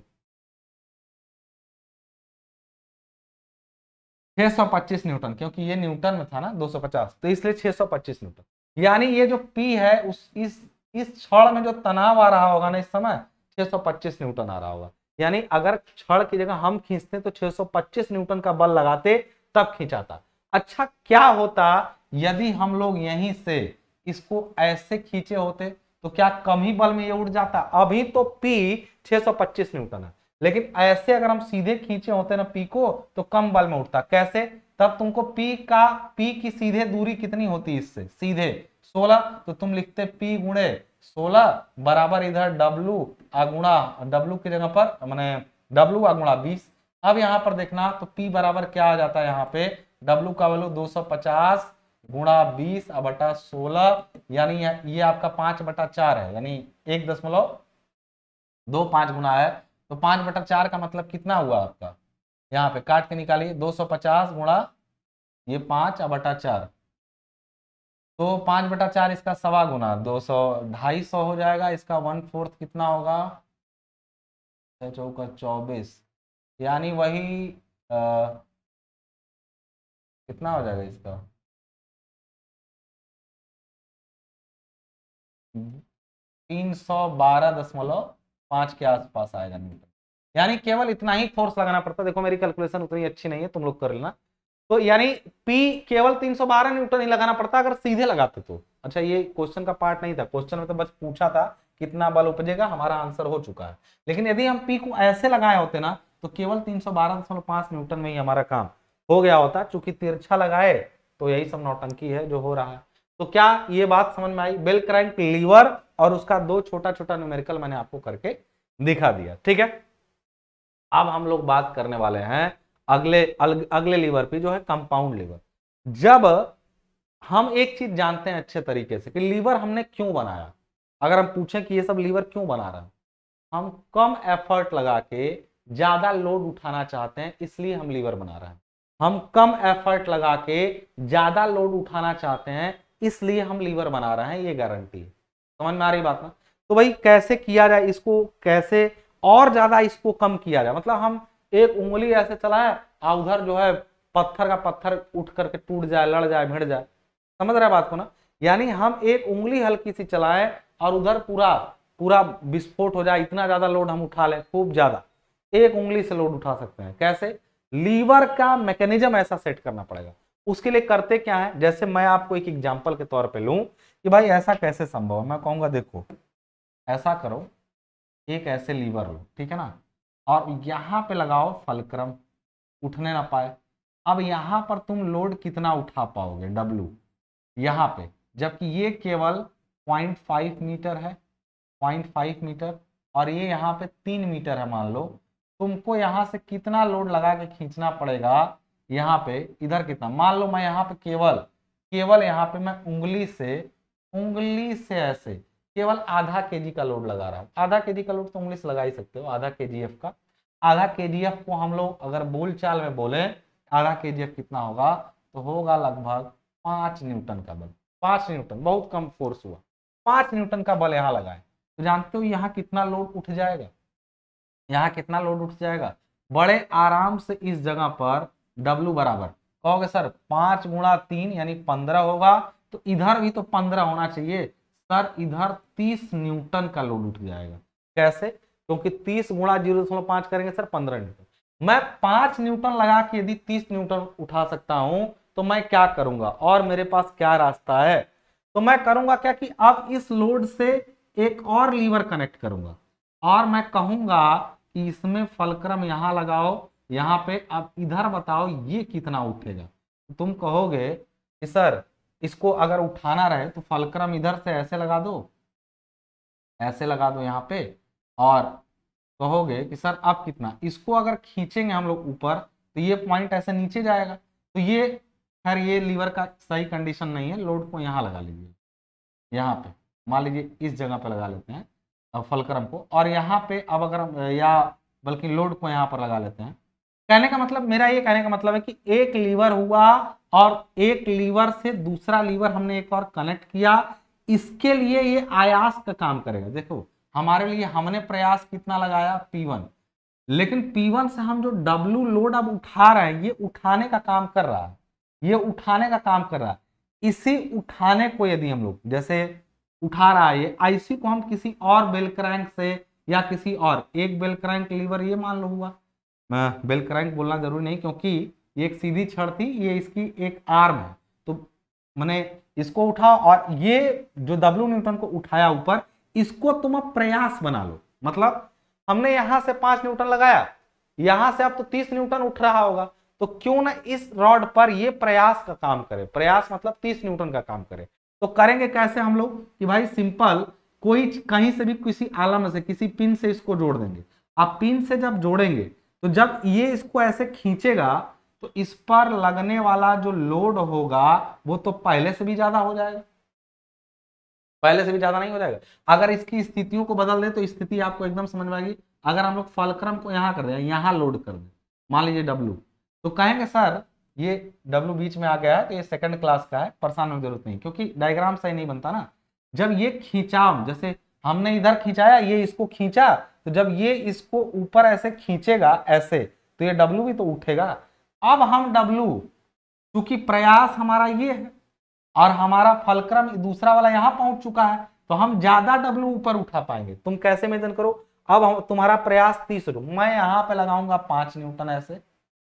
625 न्यूटन क्योंकि ये न्यूटन में था ना 250 तो इसलिए 625 न्यूटन यानी ये जो पी है उस इस इस क्षण में जो तनाव आ रहा होगा ना इस समय 625 न्यूटन आ रहा होगा यानी अगर क्षण की जगह हम खींचते तो 625 न्यूटन का बल लगाते तब खींचाता अच्छा क्या होता यदि हम लोग यहीं से इसको ऐसे खींचे होते तो क्या कम ही बल में ये उड़ जाता अभी तो पी छह न्यूटन है लेकिन ऐसे अगर हम सीधे खींचे होते ना पी को तो कम बल में उठता कैसे तब तुमको पी का पी की सीधे दूरी कितनी होती इससे सीधे 16 तो तुम लिखते पी गुणे सोलह बराबर इधर डब्लू अगुणा डब्लू की जगह पर मैंने डब्लू अगुणा बीस अब यहाँ पर देखना तो पी बराबर क्या आ जाता है यहाँ पे डब्लू का वैल्यू 250 गुणा बीस बटा सोलह यानी ये आपका पांच बटा चार है यानी एक दशमलव दो पांच गुना है तो पाँच बटा चार का मतलब कितना हुआ आपका यहाँ पे काट के निकालिए दो सौ पचास गुणा ये पाँच बटा चार तो पाँच बटा चार इसका सवा गुना दो सौ ढाई सौ हो जाएगा इसका वन फोर्थ कितना होगा चौका चौबीस यानी वही आ, कितना हो जाएगा इसका तीन सौ बारह दशमलव पांच के आसपास आएगा न्यूटन यानी केवल इतना ही फोर्स लगाना पड़ता है देखो मेरी कैलकुलेशन उतनी अच्छी नहीं है तुम लोग कर लेना तो यानी पी केवल 312 न्यूटन ही लगाना पड़ता अगर सीधे लगाते तो अच्छा ये क्वेश्चन का पार्ट नहीं था क्वेश्चन में तो बस पूछा था कितना बल उपजेगा हमारा आंसर हो चुका है लेकिन यदि हम पी को ऐसे लगाए होते ना तो केवल 312.5 न्यूटन में ही हमारा काम हो गया होता चूंकि तिरछा लगाए तो यही सब नौटंकी है जो हो रहा है तो क्या ये बात समझ में आई बेल क्रैंक लीवर और उसका दो छोटा छोटा न्यूमेरिकल मैंने आपको करके दिखा दिया ठीक है अब हम लोग बात करने वाले हैं अगले अग, अगले लीवर पे जो है कंपाउंड लीवर जब हम एक चीज जानते हैं अच्छे तरीके से कि लीवर हमने क्यों बनाया अगर हम पूछें कि ये सब लीवर क्यों बना रहा हैं हम कम एफर्ट लगा के ज्यादा लोड उठाना चाहते हैं इसलिए हम लीवर बना रहे हैं हम कम एफर्ट लगा के ज्यादा लोड उठाना चाहते हैं इसलिए हम लीवर बना रहे हैं ये गारंटी समझ में आ रही बात ना तो भाई कैसे किया जाए इसको कैसे और ज्यादा इसको कम किया जाए मतलब हम एक उंगली ऐसे चलाए और उधर जो है पत्थर का पत्थर उठ करके टूट जाए लड़ जाए भिड़ जाए समझ रहे बात को ना यानी हम एक उंगली हल्की सी चलाएं और उधर पूरा पूरा विस्फोट हो जाए इतना ज्यादा लोड हम उठा लें खूब ज्यादा एक उंगली से लोड उठा सकते हैं कैसे लीवर का मैकेनिज्म ऐसा सेट करना पड़ेगा उसके लिए करते क्या है जैसे मैं आपको एक एग्जाम्पल के तौर पर लू कि भाई ऐसा कैसे संभव है मैं कहूंगा देखो ऐसा करो एक ऐसे लीवर लो ठीक है ना और यहाँ पे लगाओ फलक्रम उठने ना पाए अब यहाँ पर तुम लोड कितना उठा पाओगे डब्लू यहाँ पे जबकि ये केवल 0.5 मीटर है 0.5 मीटर और ये यहाँ पे तीन मीटर है मान लो तुमको यहाँ से कितना लोड लगा के खींचना पड़ेगा यहाँ पे इधर कितना मान लो मैं यहाँ पे केवल केवल यहाँ पे मैं उंगली से उंगली से ऐसे केवल आधा के जी का लोड लगा रहा हूँ आधा के जी का लोड तो उंगली से लगा ही सकते हो आधा के जी एफ का आधा के जी एफ को हम लोग अगर बोल चाल में बोले आधा के जी एफ कितना होगा तो होगा लगभग पांच न्यूटन का बल पांच न्यूटन बहुत कम फोर्स हुआ पांच न्यूटन का बल यहाँ लगाए तो जानते हो यहाँ कितना लोड उठ जाएगा यहाँ कितना लोड उठ जाएगा बड़े आराम से इस जगह पर W बराबर कहोगे सर पांच गुणा तीन यानी पंद्रह होगा तो इधर भी तो पंद्रह होना चाहिए सर इधर तीस न्यूटन का लोड उठ जाएगा कैसे क्योंकि तीस गुणा जीरो दशमलव पांच करेंगे सर पंद्रह न्यूटन मैं पांच न्यूटन लगा के यदि तीस न्यूटन उठा सकता हूं तो मैं क्या करूंगा और मेरे पास क्या रास्ता है तो मैं करूंगा क्या कि अब इस लोड से एक और लीवर कनेक्ट करूंगा और मैं कहूंगा कि इसमें फलक्रम यहां लगाओ यहाँ पे अब इधर बताओ ये कितना उठेगा तुम कहोगे कि सर इसको अगर उठाना रहे तो फलक्रम इधर से ऐसे लगा दो ऐसे लगा दो यहाँ पे और कहोगे कि सर अब कितना इसको अगर खींचेंगे हम लोग ऊपर तो ये पॉइंट ऐसे नीचे जाएगा तो ये खैर ये लीवर का सही कंडीशन नहीं है लोड को यहाँ लगा लीजिए यहाँ पे मान लीजिए इस जगह पे लगा लेते हैं फलक्रम को और यहाँ पे अब अगर या बल्कि लोड को यहाँ पर लगा लेते हैं कहने का मतलब मेरा ये कहने का मतलब है कि एक लीवर हुआ और एक लीवर से दूसरा लीवर हमने एक और कनेक्ट किया इसके लिए ये आयास का काम करेगा देखो हमारे लिए हमने प्रयास कितना लगाया P1 लेकिन P1 से हम जो W लोड अब उठा रहे हैं ये उठाने का काम कर रहा है ये उठाने का काम कर रहा है इसी उठाने को यदि हम लोग जैसे उठा रहा है ये आईसी को हम किसी और बेल क्रैंक से या किसी और एक बेल क्रैंक लीवर ये मान लो हुआ बेल क्रैंक बोलना जरूरी नहीं क्योंकि ये एक सीधी छड़ थी ये इसकी एक आर्म है तो मैंने इसको उठाओ और ये जो डब्लू न्यूटन को उठाया ऊपर इसको तुम अब प्रयास बना लो मतलब हमने यहां से पांच न्यूटन लगाया यहां से अब तो तीस न्यूटन उठ रहा होगा तो क्यों ना इस रॉड पर ये प्रयास का काम करे प्रयास मतलब तीस न्यूटन का काम करे तो करेंगे कैसे हम लोग कि भाई सिंपल कोई कहीं से भी किसी आलम से किसी पिन से इसको जोड़ देंगे आप पिन से जब जोड़ेंगे तो जब ये इसको ऐसे खींचेगा तो इस पर लगने वाला जो लोड होगा वो तो पहले से भी ज्यादा हो जाएगा पहले से भी ज्यादा नहीं हो जाएगा अगर इसकी स्थितियों को बदल दे तो स्थिति आपको एकदम समझ में आएगी अगर हम लोग फलक्रम को यहां कर दें यहां लोड कर दें मान लीजिए डब्लू तो कहेंगे सर ये डब्लू बीच में आ गया है तो ये सेकंड क्लास का है परेशान होने की जरूरत नहीं क्योंकि डायग्राम सही नहीं बनता ना जब ये खिंचाव जैसे हमने इधर खींचाया ये इसको खींचा तो जब ये इसको ऊपर ऐसे खींचेगा ऐसे तो ये डब्लू भी तो उठेगा अब हम डब्लू क्योंकि प्रयास हमारा ये है और हमारा फलक्रम दूसरा वाला यहां पहुंच चुका है तो हम ज्यादा डब्लू ऊपर उठा पाएंगे तुम कैसे मेजन करो अब हम तुम्हारा प्रयास तीस मैं यहाँ पे लगाऊंगा पांच न्यूटन ऐसे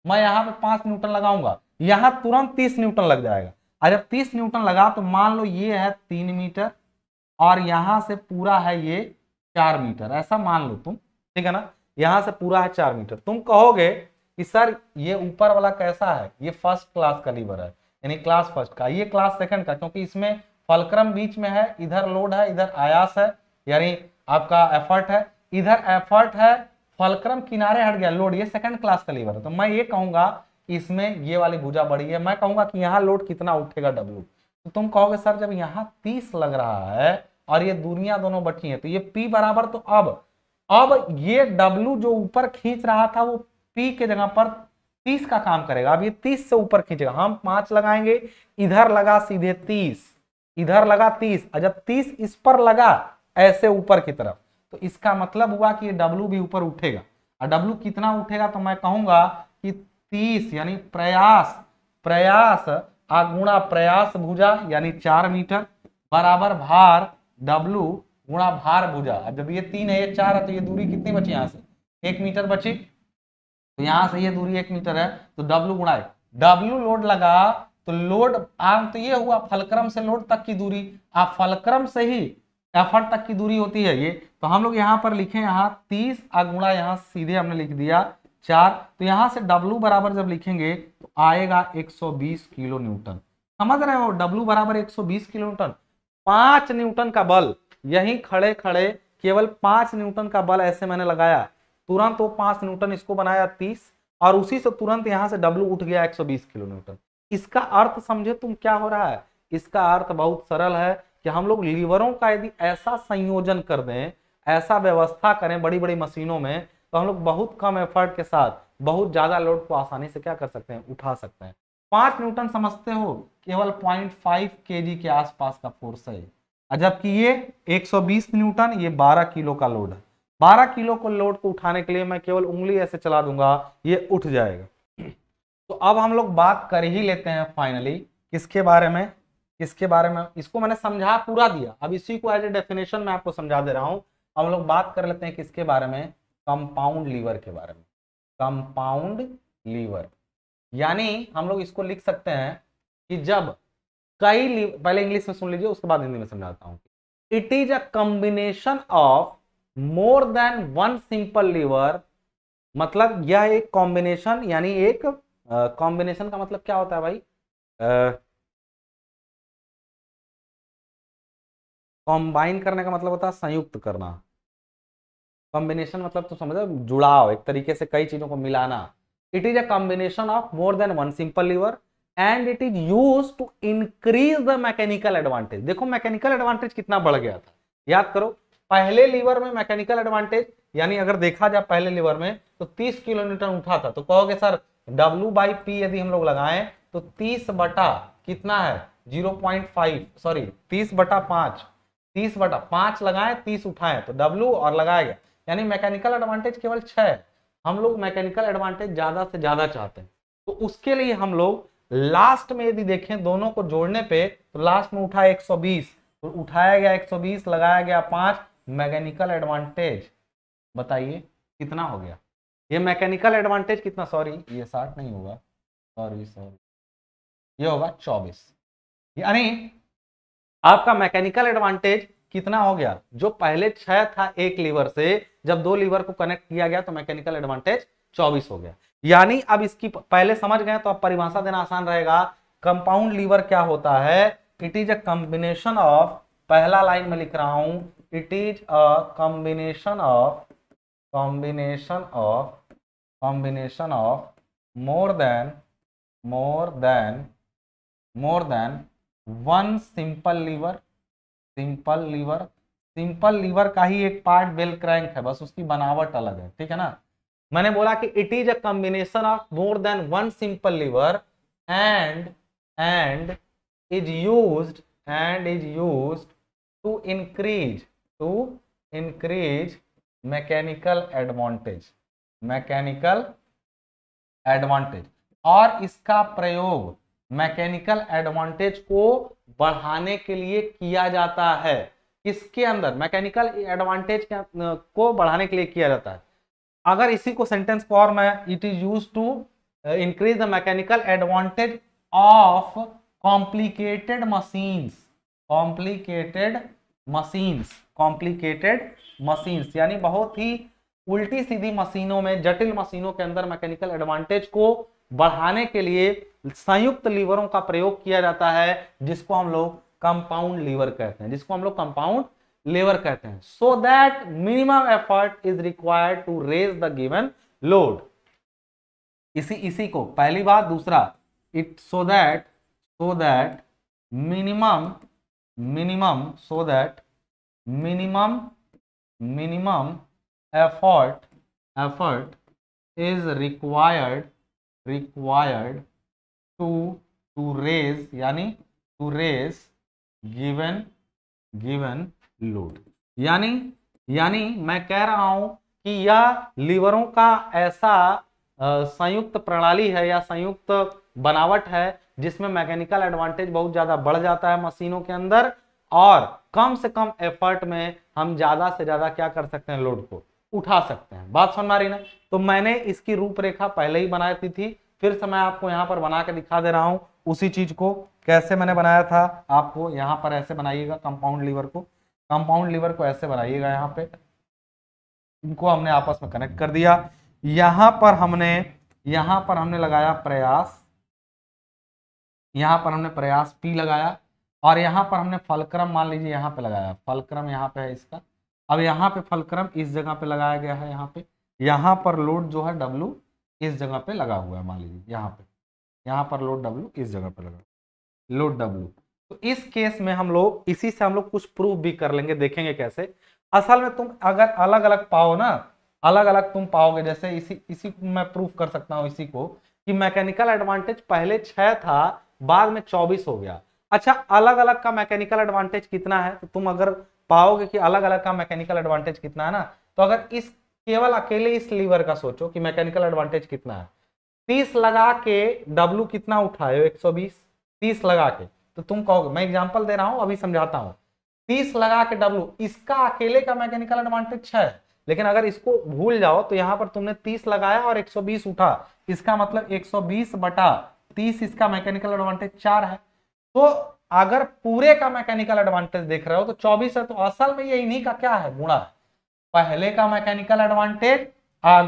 मैं यहाँ पे पांच न्यूटन लगाऊंगा यहां तुरंत तीस न्यूटन लग जाएगा और जब तीस न्यूटन लगा तो मान लो ये है तीन मीटर और यहां से पूरा है ये चार मीटर ऐसा मान लो तुम ठीक है ना यहां से पूरा है चार मीटर तुम कहोगे कि सर ये ऊपर वाला कैसा है ये फर्स्ट क्लास का लीवर है यानी क्लास फर्स्ट का ये क्लास सेकंड का क्योंकि इसमें फलक्रम बीच में है इधर लोड है इधर आयास है यानी आपका एफर्ट है इधर एफर्ट है फलक्रम किनारे हट गया लोड ये सेकंड क्लास का लीवर है तो मैं ये कहूंगा इसमें ये वाली भूजा बड़ी है मैं कहूंगा कि यहाँ लोड कितना उठेगा डब्ल्यू तो तुम कहोगे सर जब यहाँ तीस लग रहा है और ये दूरियां दोनों बची हैं तो ये P बराबर तो अब अब ये W जो ऊपर खींच रहा था वो P के जगह पर 30 का काम करेगा अब ये 30 से ऊपर खींचेगा हम पांच लगाएंगे इधर लगा सीधे 30 इधर लगा 30 और जब 30 इस पर लगा ऐसे ऊपर की तरफ तो इसका मतलब हुआ कि W भी ऊपर उठेगा और W कितना उठेगा तो मैं कहूंगा कि 30 यानी प्रयास प्रयास आगुणा प्रयास भूजा यानी चार मीटर बराबर भार डब्लू गुणा भार भुजा अब जब ये तीन है ये चार है तो ये दूरी कितनी बची यहाँ से एक मीटर बची तो यहाँ से ये दूरी एक मीटर है तो डब्लू गुणा डब्लू लोड लगा तो लोड आर्म तो ये हुआ फलक्रम से लोड तक की दूरी आप फलक्रम से ही एफर्ट तक की दूरी होती है ये तो हम लोग यहाँ पर लिखे यहाँ तीस अगुणा यहाँ सीधे हमने लिख दिया चार तो यहाँ से डब्लू बराबर जब लिखेंगे तो आएगा 120 किलो न्यूटन समझ रहे हो डब्लू बराबर 120 किलो न्यूटन पांच न्यूटन का बल यही खड़े खड़े केवल पांच न्यूटन का बल ऐसे मैंने लगाया तुरंत वो पांच न्यूटन इसको बनाया तीस और उसी से तुरंत यहां से डब्लू उठ गया एक किलो न्यूटन इसका अर्थ समझे तुम क्या हो रहा है इसका अर्थ बहुत सरल है कि हम लोग लीवरों का यदि ऐसा संयोजन कर दें ऐसा व्यवस्था करें बड़ी बड़ी मशीनों में तो हम लोग बहुत कम एफर्ट के साथ बहुत ज्यादा लोड को आसानी से क्या कर सकते हैं उठा सकते हैं पांच न्यूटन समझते हो केवल पॉइंट फाइव के जी के आसपास का फोर्स है जबकि ये 120 न्यूटन ये 12 किलो का लोड है 12 किलो को लोड को उठाने के लिए मैं केवल उंगली ऐसे चला दूंगा ये उठ जाएगा तो अब हम लोग बात कर ही लेते हैं फाइनली किसके बारे में किसके बारे में इसको मैंने समझा पूरा दिया अब इसी को एज ए डेफिनेशन में आपको समझा दे रहा हूं हम लोग बात कर लेते हैं किसके बारे में कंपाउंड लीवर के बारे में कंपाउंड लीवर यानी हम लोग इसको लिख सकते हैं कि जब कई पहले इंग्लिश में सुन लीजिए उसके बाद हिंदी में समझाता हूँ it is a combination of more than one simple lever मतलब यह एक कॉम्बिनेशन यानी एक कॉम्बिनेशन का मतलब क्या होता है भाई कॉम्बाइन करने का मतलब होता है संयुक्त करना कॉम्बिनेशन मतलब तो समझो जुड़ाव एक तरीके से कई चीजों को मिलाना it is a combination of more than one simple lever and it is use to increase the mechanical advantage देखो मैकेनिकल एडवांटेज कितना बढ़ गया था याद करो पहले लीवर में मैकेनिकल एडवांटेज यानी अगर देखा जाए पहले लीवर में तो 30 किलोमीटर उठा था तो कहोगे सर W बाई पी यदि हम लोग लगाए तो 30 बटा कितना है 0.5 सॉरी 30 बटा पांच तीस बटा पांच लगाए तीस उठाए तो W और लगाया गया यानी मैकेनिकल एडवांटेज केवल छह हम लोग मैकेनिकल एडवांटेज ज्यादा से ज्यादा चाहते हैं तो उसके लिए हम लोग लास्ट में यदि देखें दोनों को जोड़ने पे तो लास्ट में उठा 120 तो उठाया गया 120 लगाया गया पांच मैकेनिकल एडवांटेज बताइए कितना हो गया ये मैकेनिकल एडवांटेज कितना सॉरी ये साठ नहीं होगा सॉरी सॉरी ये होगा चौबीस यानी आपका मैकेनिकल एडवांटेज कितना हो गया जो पहले छह था एक लीवर से जब दो लीवर को कनेक्ट किया गया तो मैकेनिकल एडवांटेज चौबीस हो गया यानी अब इसकी पहले समझ गए तो अब परिभाषा देना आसान रहेगा कंपाउंड लीवर क्या होता है it is a combination of पहला लाइन में लिख रहा हूं it is a combination of combination of combination of more than more than more than one simple lever simple lever simple lever का ही एक पार्ट बेल क्रैंक है बस उसकी बनावट अलग है ठीक है ना मैंने बोला कि it is a combination of more than one simple lever and and is used and is used to increase to increase mechanical advantage mechanical advantage और इसका प्रयोग मैकेनिकल एडवांटेज को बढ़ाने के लिए किया जाता है इसके अंदर मैकेनिकल एडवांटेज को बढ़ाने के लिए किया जाता है अगर इसी को सेंटेंस फॉर्म है it is use to increase the mechanical advantage of complicated machines complicated machines complicated machines यानी बहुत ही उल्टी सीधी मशीनों में जटिल मशीनों के अंदर मैकेनिकल एडवांटेज को बढ़ाने के लिए संयुक्त लीवरों का प्रयोग किया जाता है जिसको हम लोग कंपाउंड लीवर कहते हैं जिसको हम लोग कंपाउंड लेवर कहते हैं so that minimum effort is required to raise the given load इसी इसी को पहली बात दूसरा it so that so that minimum minimum so that minimum minimum effort effort is required required to to raise यानी to raise given given load यानी यानी मैं कह रहा हूं कि यह लीवरों का ऐसा संयुक्त प्रणाली है या संयुक्त बनावट है जिसमें मैकेनिकल एडवांटेज बहुत ज्यादा बढ़ जाता है मशीनों के अंदर और कम से कम एफर्ट में हम ज्यादा से ज्यादा क्या कर सकते हैं लोड को उठा सकते हैं बात सुन मारी ना तो मैंने इसकी रूपरेखा पहले ही बनाई थी, थी फिर से मैं आपको यहाँ पर बना के दिखा दे रहा हूँ उसी चीज को कैसे मैंने बनाया था आपको यहाँ पर ऐसे बनाइएगा कंपाउंड लीवर को कंपाउंड लीवर को ऐसे बनाइएगा यहाँ पे इनको हमने आपस में कनेक्ट कर दिया यहाँ पर हमने यहाँ पर हमने लगाया प्रयास यहाँ पर हमने प्रयास पी लगाया और यहाँ पर हमने फलक्रम मान लीजिए यहाँ पे लगाया फलक्रम यहाँ पे है इसका अब यहाँ पे फलक्रम इस जगह पे लगाया गया है यहाँ पे यहाँ पर लोड जो है डब्लू इस जगह पे लगा हुआ है मान लीजिए यहाँ पे यहाँ पर लोड डब्लू इस जगह पे लगा लोड डब्लू तो इस केस में हम लोग इसी से हम लोग कुछ प्रूफ भी कर लेंगे देखेंगे कैसे असल में तुम अगर अलग अलग पाओ ना अलग अलग तुम पाओगे जैसे इसी इसी मैं प्रूफ कर सकता हूँ इसी को कि मैकेनिकल एडवांटेज पहले छः था बाद में चौबीस हो गया अच्छा अलग अलग का मैकेनिकल एडवांटेज कितना है तो तुम अगर पाओगे कि अलग अलग का मैकेनिकल एडवांटेज कितना है ना तो अगर इस केवल अकेले इस लीवर का सोचो कि मैकेनिकल एडवांटेज कितना है तीस लगा के डब्लू कितना उठाए एक सौ बीस तीस लगा के तो तुम कहोगे मैं एग्जाम्पल दे रहा हूँ अभी समझाता हूँ तीस लगा के डब्लू इसका अकेले का मैकेनिकल एडवांटेज है लेकिन अगर इसको भूल जाओ तो यहाँ पर तुमने 30 लगाया और 120 उठा इसका मतलब 120 बटा 30 इसका मैकेनिकल एडवांटेज चार है तो अगर पूरे का मैकेनिकल एडवांटेज देख रहे हो तो चौबीस है तो असल में ये इन्हीं का क्या है गुणा पहले का मैकेनिकल एडवांटेज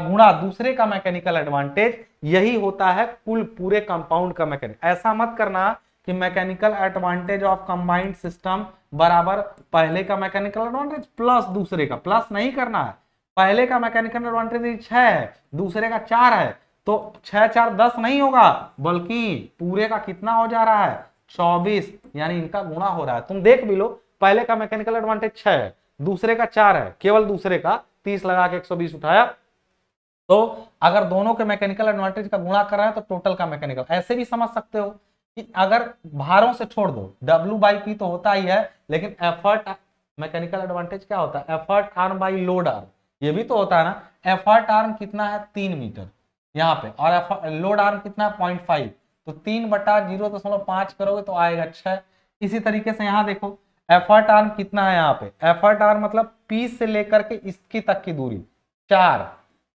गुणा दूसरे का मैकेनिकल एडवांटेज यही होता है कुल पूरे कंपाउंड का मैकेनिक ऐसा मत करना कि mechanical advantage of combined system बराबर पहले का मैकेनिकल एडवांटेज प्लस दूसरे का प्लस नहीं करना है पहले का मैकेनिकल एडवांटेज छह है दूसरे का चार है तो छह चार दस नहीं होगा बल्कि पूरे का कितना हो जा रहा है चौबीस यानी इनका गुणा हो रहा है तुम देख भी लो पहले का मैकेनिकल एडवांटेज छह है दूसरे का चार है केवल दूसरे का तीस लगा के 120 उठाया तो अगर दोनों के मैकेनिकल एडवांटेज का गुणा कर रहे हैं तो टोटल का मैकेनिकल ऐसे भी समझ सकते हो कि अगर भारों से छोड़ दो W बाई पी तो होता ही है लेकिन एफर्ट मैकेनिकल एडवांटेज क्या होता है effort arm by load arm ये भी तो होता है ना एफर्ट आर्म कितना है तीन मीटर यहाँ पे और लोड आर्म कितना है पॉइंट फाइव तो तीन बटा जीरो दशमलव पांच करोगे तो आएगा छह इसी तरीके से यहां देखो एफर्ट आर्म कितना है यहाँ पे एफर्ट आर्म मतलब पी से लेकर के इसकी तक की दूरी चार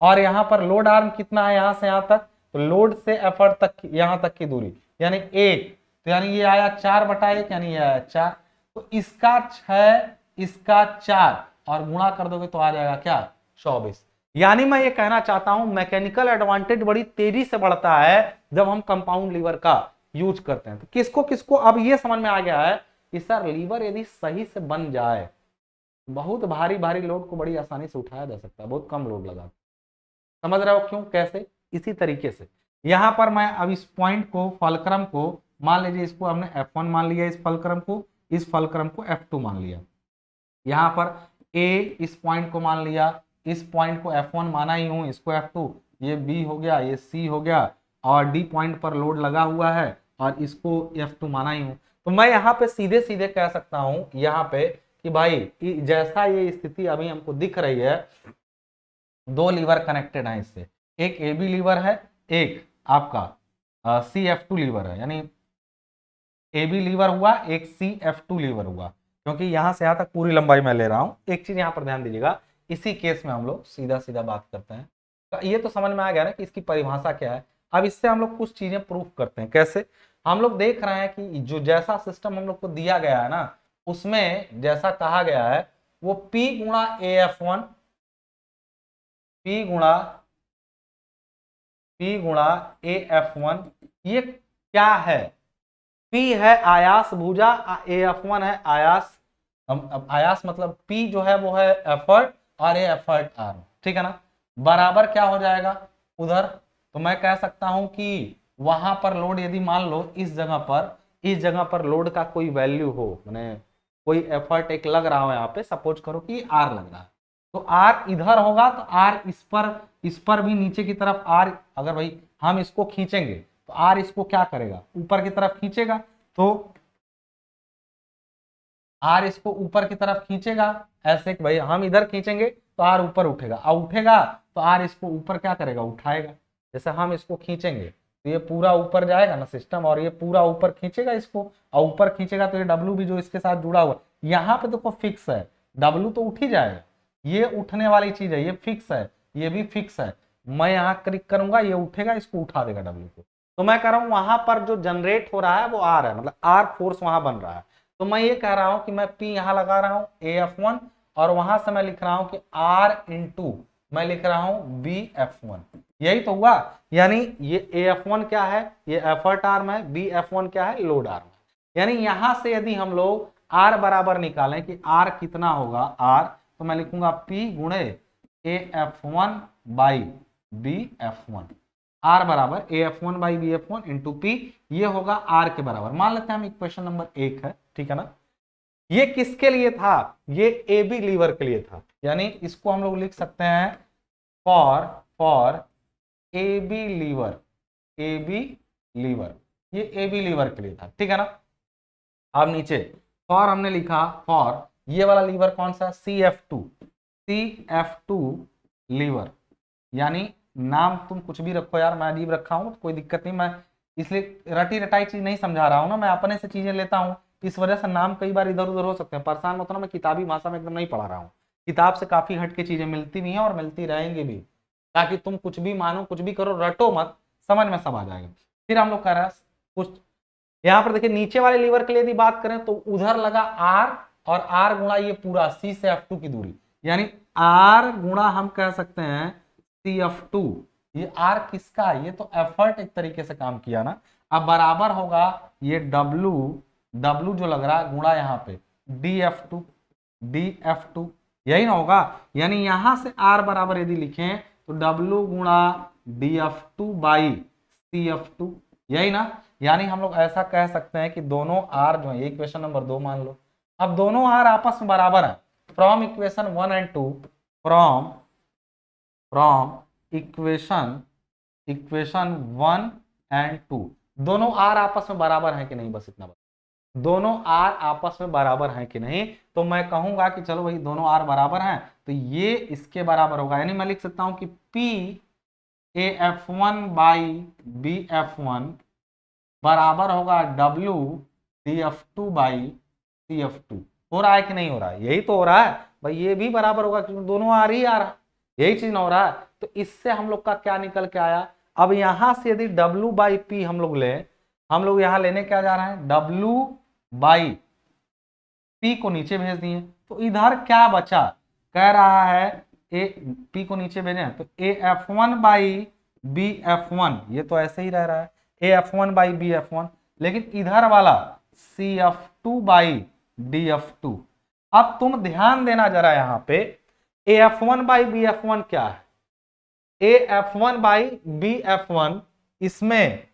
और यहाँ पर लोड आर्म कितना है यहां से यहां तक तो लोड से एफर्ट तक यहां तक की दूरी यानी एक तो यानी ये आया चार बटा एक यानी ये आया चार तो इसका छ इसका चार और गुणा कर दोगे तो आ जाएगा क्या चौबीस यानी मैं ये कहना चाहता हूं मैकेनिकल एडवांटेज बड़ी तेजी से बढ़ता है जब हम कंपाउंड लीवर का यूज करते हैं तो किसको किसको अब ये समझ में आ गया है कि सर लीवर यदि सही से बन जाए बहुत भारी भारी लोड को बड़ी आसानी से उठाया जा सकता है बहुत कम लोड लगा समझ रहे हो क्यों कैसे इसी तरीके से यहां पर मैं अब इस पॉइंट को फलक्रम को मान लीजिए इसको हमने वन मान लिया इस फलक्रम को इस फलक्रम को टू मान लिया यहां पर ए इस पॉइंट को मान लिया इस पॉइंट को एफ वन माना ही हूँ इसको एफ टू ये बी हो गया ये सी हो गया और डी पॉइंट पर लोड लगा हुआ है और इसको एफ टू माना ही हूँ तो मैं यहाँ पे सीधे सीधे कह सकता हूँ यहाँ पे कि भाई जैसा ये स्थिति अभी हमको दिख रही है दो लीवर कनेक्टेड है इससे एक ए बी लीवर है एक आपका सी एफ टू लीवर है यानी ए बी लीवर हुआ एक सी एफ टू लीवर हुआ क्योंकि यहां से यहां तक पूरी लंबाई मैं ले रहा हूँ एक चीज़ यहाँ पर ध्यान दीजिएगा इसी केस में हम लोग सीधा सीधा बात करते हैं तो ये तो समझ में आ गया ना कि इसकी परिभाषा क्या है अब इससे हम लोग कुछ चीजें प्रूफ करते हैं कैसे हम लोग देख रहे हैं कि जो जैसा सिस्टम हम लोग को दिया गया है ना उसमें जैसा कहा गया है वो P गुणा ए एफ वन पी गुणा पी गुणा ए एफ वन ये क्या है P है आयास भुजा ए एफ वन है आयास आयास मतलब P जो है वो है एफर्ट और ये एफर्ट आर ठीक है ना बराबर क्या हो जाएगा उधर तो मैं कह सकता हूं कि वहां पर लोड यदि मान लो इस जगह पर इस जगह पर लोड का कोई वैल्यू हो मैंने कोई एफर्ट एक लग रहा हो यहाँ पे सपोज करो कि आर लग रहा है तो आर इधर होगा तो आर इस पर इस पर भी नीचे की तरफ आर अगर भाई हम इसको खींचेंगे तो आर इसको क्या करेगा ऊपर की तरफ खींचेगा तो आर इसको ऊपर की तरफ खींचेगा ऐसे भाई हम इधर खींचेंगे तो आर ऊपर उठेगा और उठेगा तो आर इसको ऊपर क्या करेगा उठाएगा जैसे हम इसको खींचेंगे तो ये पूरा ऊपर जाएगा ना सिस्टम और ये पूरा ऊपर खींचेगा इसको और ऊपर खींचेगा तो ये डब्लू भी जो इसके साथ जुड़ा हुआ यहाँ पे देखो फिक्स है डब्लू तो उठ ही जाएगा ये उठने वाली चीज है ये फिक्स है ये भी फिक्स है मैं यहाँ क्लिक करूंगा ये उठेगा इसको उठा देगा डब्ल्यू को तो मैं कह रहा हूँ वहां पर जो जनरेट हो रहा है वो आर है मतलब आर फोर्स वहां बन रहा है तो मैं ये कह रहा हूं कि मैं P यहां लगा रहा हूं ए एफ वन और वहां से मैं लिख रहा हूं कि R इन टू मैं लिख रहा हूं बी एफ वन यही तो हुआ यानी ये ए एफ वन क्या है ये एफर्ट आर्म है बी एफ वन क्या है लोड आर्म है यानी यहां से यदि हम लोग आर बराबर निकालें कि आर कितना होगा आर तो मैं लिखूंगा पी गुणे A F one by B F one R बराबर A F one by B F one into P ये होगा आर के बराबर मान लेते हैं हम इक्वेशन नंबर एक है ठीक है ना ये किसके लिए था ये ए बी लीवर के लिए था यानी इसको हम लोग लिख सकते हैं for for A B lever A B lever ये ए बी लीवर के लिए था ठीक है ना अब नीचे फॉर हमने लिखा फॉर ये वाला लीवर कौन सा C F two C F two lever यानी नाम तुम कुछ भी रखो यार मैं अजीब रखा हूँ कोई दिक्कत नहीं मैं इसलिए रटी रटाई चीज नहीं समझा रहा हूँ ना मैं अपने से चीजें लेता हूँ इस वजह से नाम कई बार इधर उधर हो सकते हैं परेशान मत होना मैं किताबी भाषा में एकदम नहीं पढ़ा रहा हूँ किताब से काफी हट के चीजें मिलती भी हैं और मिलती रहेंगी भी ताकि तुम कुछ भी मानो कुछ भी करो रटो मत समझ में सब आ जाएगा फिर हम लोग कह रहे हैं कुछ यहाँ पर देखिए नीचे वाले लीवर के लिए यदि बात करें तो उधर लगा आर और आर गुणा ये पूरा सी से एफ टू की दूरी यानी आर गुणा हम कह सकते हैं सी एफ टू ये आर किसका ये तो एफर्ट एक तरीके से काम किया ना अब बराबर होगा ये डब्लू डब्लू जो लग रहा है गुणा यहाँ पे D F two D F two यही ना होगा यानी यहां से आर बराबर यदि लिखें तो डब्लू गुणा D F two by C F two यही ना यानी हम लोग ऐसा कह सकते हैं कि दोनों आर जो है इक्वेशन नंबर दो मान लो अब दोनों आर आपस में बराबर है from equation one and two from from equation equation one and two दोनों आर आपस में बराबर है कि नहीं बस इतना बस दोनों आर आपस में बराबर है कि नहीं तो मैं कहूंगा कि चलो भाई दोनों आर बराबर हैं तो ये इसके बराबर होगा यानी मैं लिख सकता हूं कि P A F one by B F one बराबर होगा W D F two by C F two हो रहा है कि नहीं हो रहा है यही तो हो रहा है भाई ये भी बराबर होगा क्योंकि दोनों आर ही आ रहा यही चीज ना हो रहा है तो इससे हम लोग का क्या निकल के आया अब यहां से यदि W बाई पी हम लोग ले हम लोग यहां लेने क्या जा रहे हैं W बाई पी को नीचे भेज दिए तो इधर क्या बचा कह रहा है ए पी को नीचे भेजे तो A F one by B F one ये तो ऐसे ही रह रहा है A F one by B F one लेकिन इधर वाला C F two by D F two अब तुम ध्यान देना जरा यहां पे A F one by B F one क्या है A F one by B F one इसमें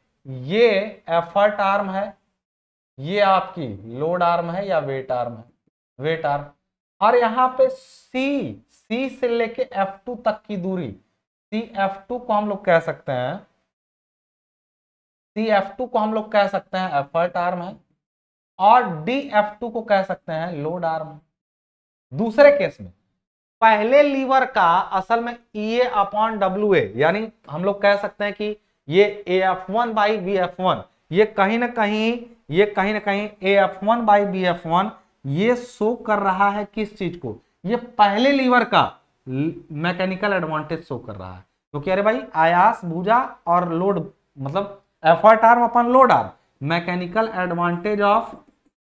ये एफर्ट आर्म है ये आपकी लोड आर्म है या वेट आर्म है वेट आर्म और यहां पे सी सी से लेके एफ टू तक की दूरी सी एफ टू को हम लोग कह सकते हैं सी एफ टू को हम लोग कह सकते हैं एफर्ट आर्म है और डी एफ टू को कह सकते हैं लोड आर्म दूसरे केस में पहले लीवर का असल में E e A upon W A यानी हम लोग कह सकते हैं कि ये A F one by B F one ये कहीं ना कहीं ये कहीं ना कहीं A F one by B F one ये शो कर रहा है किस चीज को ये पहले लीवर का मैकेनिकल एडवांटेज शो कर रहा है क्योंकि तो अरे भाई आयास भूजा और लोड मतलब effort arm upon load arm mechanical advantage of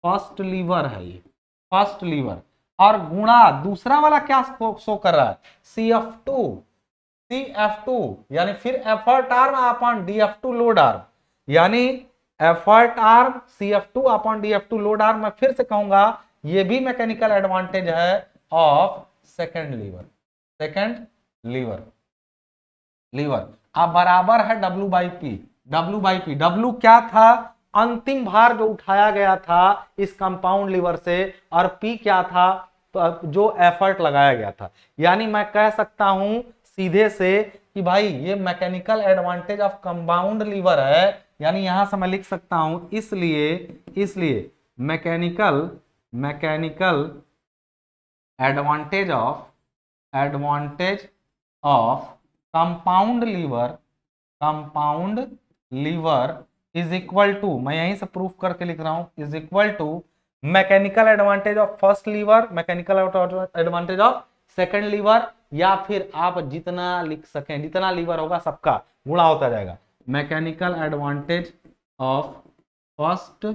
first lever है ये फर्स्ट लीवर और गुणा दूसरा वाला क्या शो कर रहा है C F two C F two यानी फिर effort arm upon D F two load arm यानी effort arm C F two upon D F two load arm मैं फिर से कहूंगा ये भी मैकेनिकल एडवांटेज है of second lever second lever lever अब बराबर है W by P W by P W क्या था अंतिम भार जो उठाया गया था इस कंपाउंड लीवर से और पी क्या था तो जो एफर्ट लगाया गया था यानी मैं कह सकता हूं सीधे से कि भाई ये mechanical advantage of compound lever है यानी यहां से मैं लिख सकता हूं इसलिए इसलिए mechanical mechanical advantage of advantage of compound lever compound lever is equal to मैं यहीं से प्रूफ करके लिख रहा हूं is equal to mechanical advantage of first lever mechanical advantage of second lever या फिर आप जितना लिख सकें जितना लीवर होगा सबका गुणा होता जाएगा mechanical advantage of first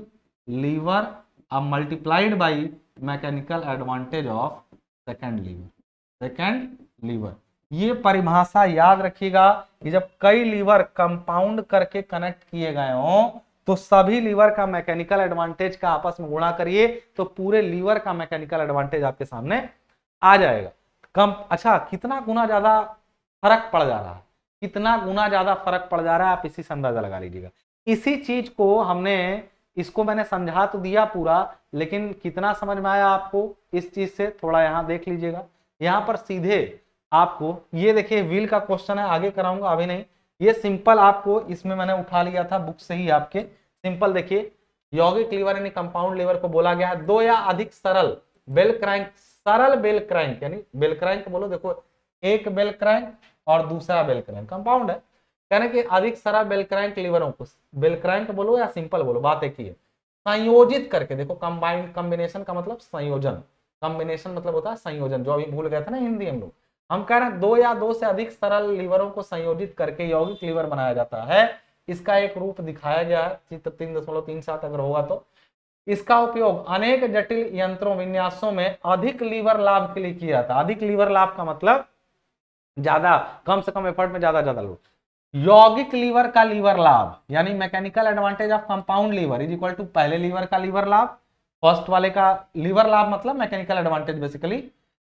lever अब multiplied by mechanical advantage of second lever second lever ये परिभाषा याद रखिएगा कि जब कई लीवर कंपाउंड करके कनेक्ट किए गए हों तो सभी लीवर का मैकेनिकल एडवांटेज का आपस में गुणा करिए तो पूरे लीवर का मैकेनिकल एडवांटेज आपके सामने आ जाएगा कम अच्छा कितना गुना ज्यादा फर्क पड़ जा रहा है कितना गुना ज्यादा फर्क पड़ जा रहा है आप इसी से अंदाजा लगा लीजिएगा इसी चीज को हमने इसको मैंने समझा तो दिया पूरा लेकिन कितना समझ में आया आपको इस चीज से थोड़ा यहाँ देख लीजिएगा यहाँ पर सीधे आपको ये देखिए व्हील का क्वेश्चन है आगे कराऊंगा अभी नहीं ये सिंपल आपको इसमें मैंने उठा लिया था बुक से ही आपके सिंपल देखिए यौगिक लीवर यानी कंपाउंड लीवर को बोला गया है दो या अधिक सरल बेल क्रैंक सरल बेल क्रैंक यानी बेल क्रैंक बोलो देखो एक बेल क्रैंक और दूसरा बेल क्रैंक कंपाउंड है कहने कि अधिक सरल बेल क्रैंक लीवरों को बेल क्रैंक बोलो या सिंपल बोलो बात एक ही है संयोजित करके देखो कंबाइंड कॉम्बिनेशन का मतलब संयोजन कॉम्बिनेशन मतलब होता है संयोजन जो अभी भूल गए थे ना हिंदी हम लोग हम कह रहे हैं दो या दो से अधिक सरल लीवरों को संयोजित करके यौगिक लीवर बनाया जाता है इसका एक रूप दिखाया गया है चित्र तीन दशमलव तीन सात अगर होगा तो इसका उपयोग अनेक जटिल यंत्रों विन्यासों में अधिक लीवर लाभ के लिए किया जाता है अधिक लीवर लाभ का मतलब ज्यादा कम से कम एफर्ट में ज्यादा ज्यादा लोग यौगिक लीवर का लीवर लाभ यानी mechanical advantage of compound lever is equal to पहले लीवर का लीवर लाभ फर्स्ट वाले का लीवर लाभ मतलब मैकेनिकल एडवांटेज बेसिकली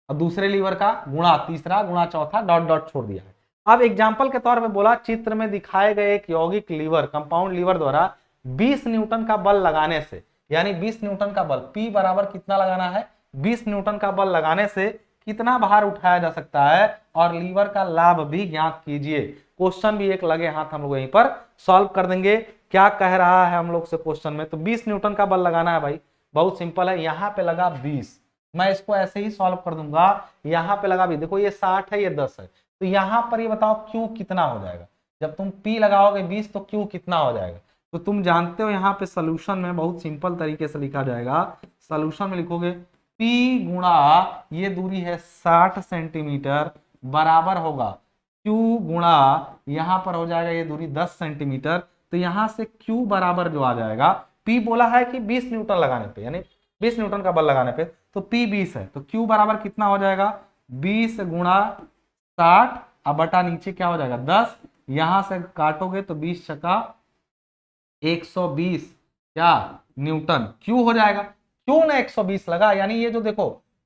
और दूसरे लीवर का गुणा तीसरा गुणा चौथा डॉट डॉट छोड़ दिया है अब एग्जाम्पल के तौर पर बोला चित्र में दिखाए गए एक यौगिक लीवर कंपाउंड लीवर द्वारा 20 न्यूटन का बल लगाने से यानी 20 न्यूटन का बल P बराबर कितना लगाना है 20 न्यूटन का बल लगाने से कितना भार उठाया जा सकता है और लीवर का लाभ भी ज्ञात कीजिए क्वेश्चन भी एक लगे हाथ हम लोग यहीं पर सॉल्व कर देंगे क्या कह रहा है हम लोग से क्वेश्चन में तो बीस न्यूटन का बल लगाना है भाई बहुत सिंपल है यहाँ पे लगा बीस मैं इसको ऐसे ही सॉल्व कर दूंगा यहाँ पे लगा भी देखो ये साठ है ये दस है तो यहाँ पर ये बताओ क्यू कितना हो जाएगा जब तुम पी लगाओगे बीस तो क्यू कितना हो जाएगा तो तुम जानते हो यहाँ पे सोल्यूशन में बहुत सिंपल तरीके से लिखा जाएगा सोल्यूशन में लिखोगे पी गुणा ये दूरी है साठ सेंटीमीटर बराबर होगा क्यू गुणा यहाँ पर हो जाएगा ये दूरी दस सेंटीमीटर तो यहाँ से क्यू बराबर जो आ जाएगा पी बोला है कि बीस न्यूटन लगाने पे यानी बीस न्यूटन का बल लगाने पे तो पी बीस है तो क्यू बराबर कितना हो जाएगा बीस गुणा साठ अब बटा नीचे क्या हो जाएगा दस यहां से काटोगे तो बीस छका एक सौ बीस क्या न्यूटन क्यू हो जाएगा क्यों ना एक सौ बीस लगा यानी ये जो देखो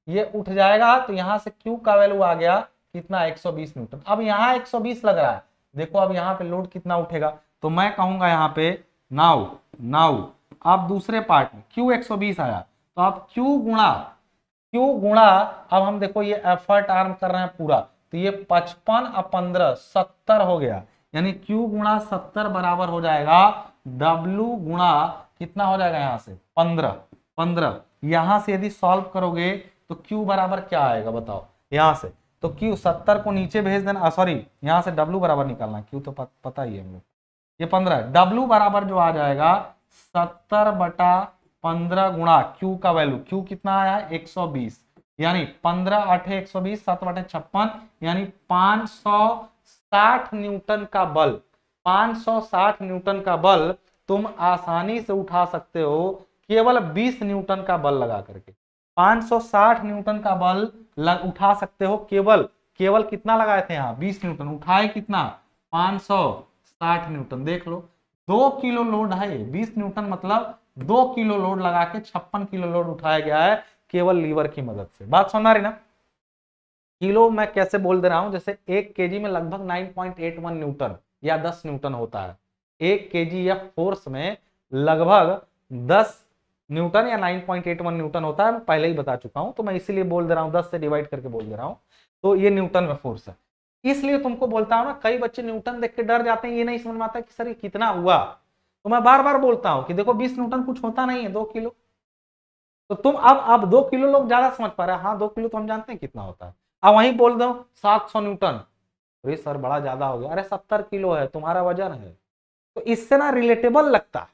ये उठ जाएगा तो यहां से क्यू का वैल्यू आ गया कितना एक सौ बीस न्यूटन अब यहाँ बीस लग रहा है देखो अब यहाँ पे लोड कितना उठेगा तो मैं कहूंगा यहाँ पे नाउ नाउ अब दूसरे पार्ट में क्यू बीस आया तो आप क्यू गुणा क्यू गुणा अब हम देखो ये एफर्ट आर्म कर रहे हैं पूरा तो ये पचपन और पंद्रह सत्तर हो गया यानी क्यू गुणा सत्तर बराबर हो जाएगा डब्लू गुणा कितना हो जाएगा यहां से पंद्रह पंद्रह यहां से यदि सॉल्व करोगे तो क्यू बराबर क्या आएगा बताओ यहां से तो क्यू सत्तर को नीचे भेज देना सॉरी यहां से डब्लू बराबर निकालना क्यू तो पता ही है हम लोग ये पंद्रह डब्लू बराबर जो आ जाएगा सत्तर बटा पंद्रह गुणा क्यू का वैल्यू क्यू कितना आया एक सौ बीस यानी पंद्रह अठे एक सौ बीस सात अठे छप्पन यानी पांच सौ साठ न्यूटन का बल पांच सौ साठ न्यूटन का बल तुम आसानी से उठा सकते हो केवल बीस न्यूटन का बल लगा करके 560 न्यूटन का बल लग, उठा सकते हो केवल केवल कितना लगाए थे यहाँ 20 न्यूटन उठाए कितना 560 न्यूटन देख लो दो किलो लोड है 20 न्यूटन मतलब दो किलो लोड लगा के छप्पन किलो लोड उठाया गया है केवल लीवर की मदद से बात सुन रही ना किलो मैं कैसे बोल दे रहा हूं जैसे एक के में लगभग नाइन न्यूटन या दस न्यूटन होता है एक के या फोर्स में लगभग दस न्यूटन या 9.81 न्यूटन होता है मैं पहले ही बता चुका हूं तो मैं इसीलिए बोल दे रहा हूं 10 से डिवाइड करके बोल दे रहा हूं तो ये न्यूटन में फोर्स है इसलिए तुमको बोलता हूं ना कई बच्चे न्यूटन देख के डर जाते हैं ये नहीं समझ में आता कि सर ये कितना हुआ तो मैं बार बार बोलता हूं कि देखो बीस न्यूटन कुछ होता नहीं है दो किलो तो तुम अब अब दो किलो लोग ज्यादा समझ पा रहे हैं हाँ दो किलो तो हम जानते हैं कितना होता है अब वहीं बोल दो सात सौ न्यूटन अरे सर बड़ा ज्यादा हो गया अरे सत्तर किलो है तुम्हारा वजन है तो इससे ना रिलेटेबल लगता है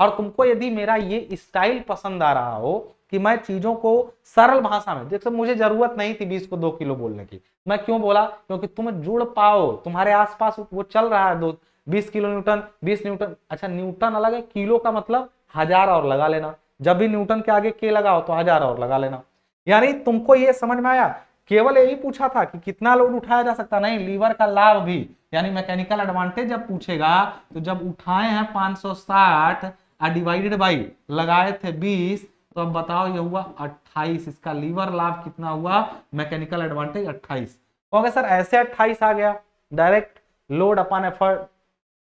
और तुमको यदि मेरा ये स्टाइल पसंद आ रहा हो कि मैं चीजों को सरल भाषा में जैसे मुझे जरूरत नहीं थी बीस को दो किलो बोलने की मैं क्यों बोला क्योंकि तुम जुड़ पाओ तुम्हारे आसपास वो चल रहा है दो बीस किलो न्यूटन बीस न्यूटन अच्छा न्यूटन अलग है किलो का मतलब हजार और लगा लेना जब भी न्यूटन के आगे के लगाओ तो हजार और लगा लेना यानी तुमको ये समझ में आया केवल यही पूछा था कि कितना लोड उठाया जा सकता नहीं लीवर का लाभ भी यानी मैकेनिकल एडवांटेज जब पूछेगा तो जब उठाए हैं 560 और डिवाइडेड बाई लगाए थे 20 तो अब बताओ ये हुआ 28 इसका लीवर लाभ कितना हुआ मैकेनिकल एडवांटेज 28 ओके सर ऐसे 28 आ गया डायरेक्ट लोड अपन एफर्ट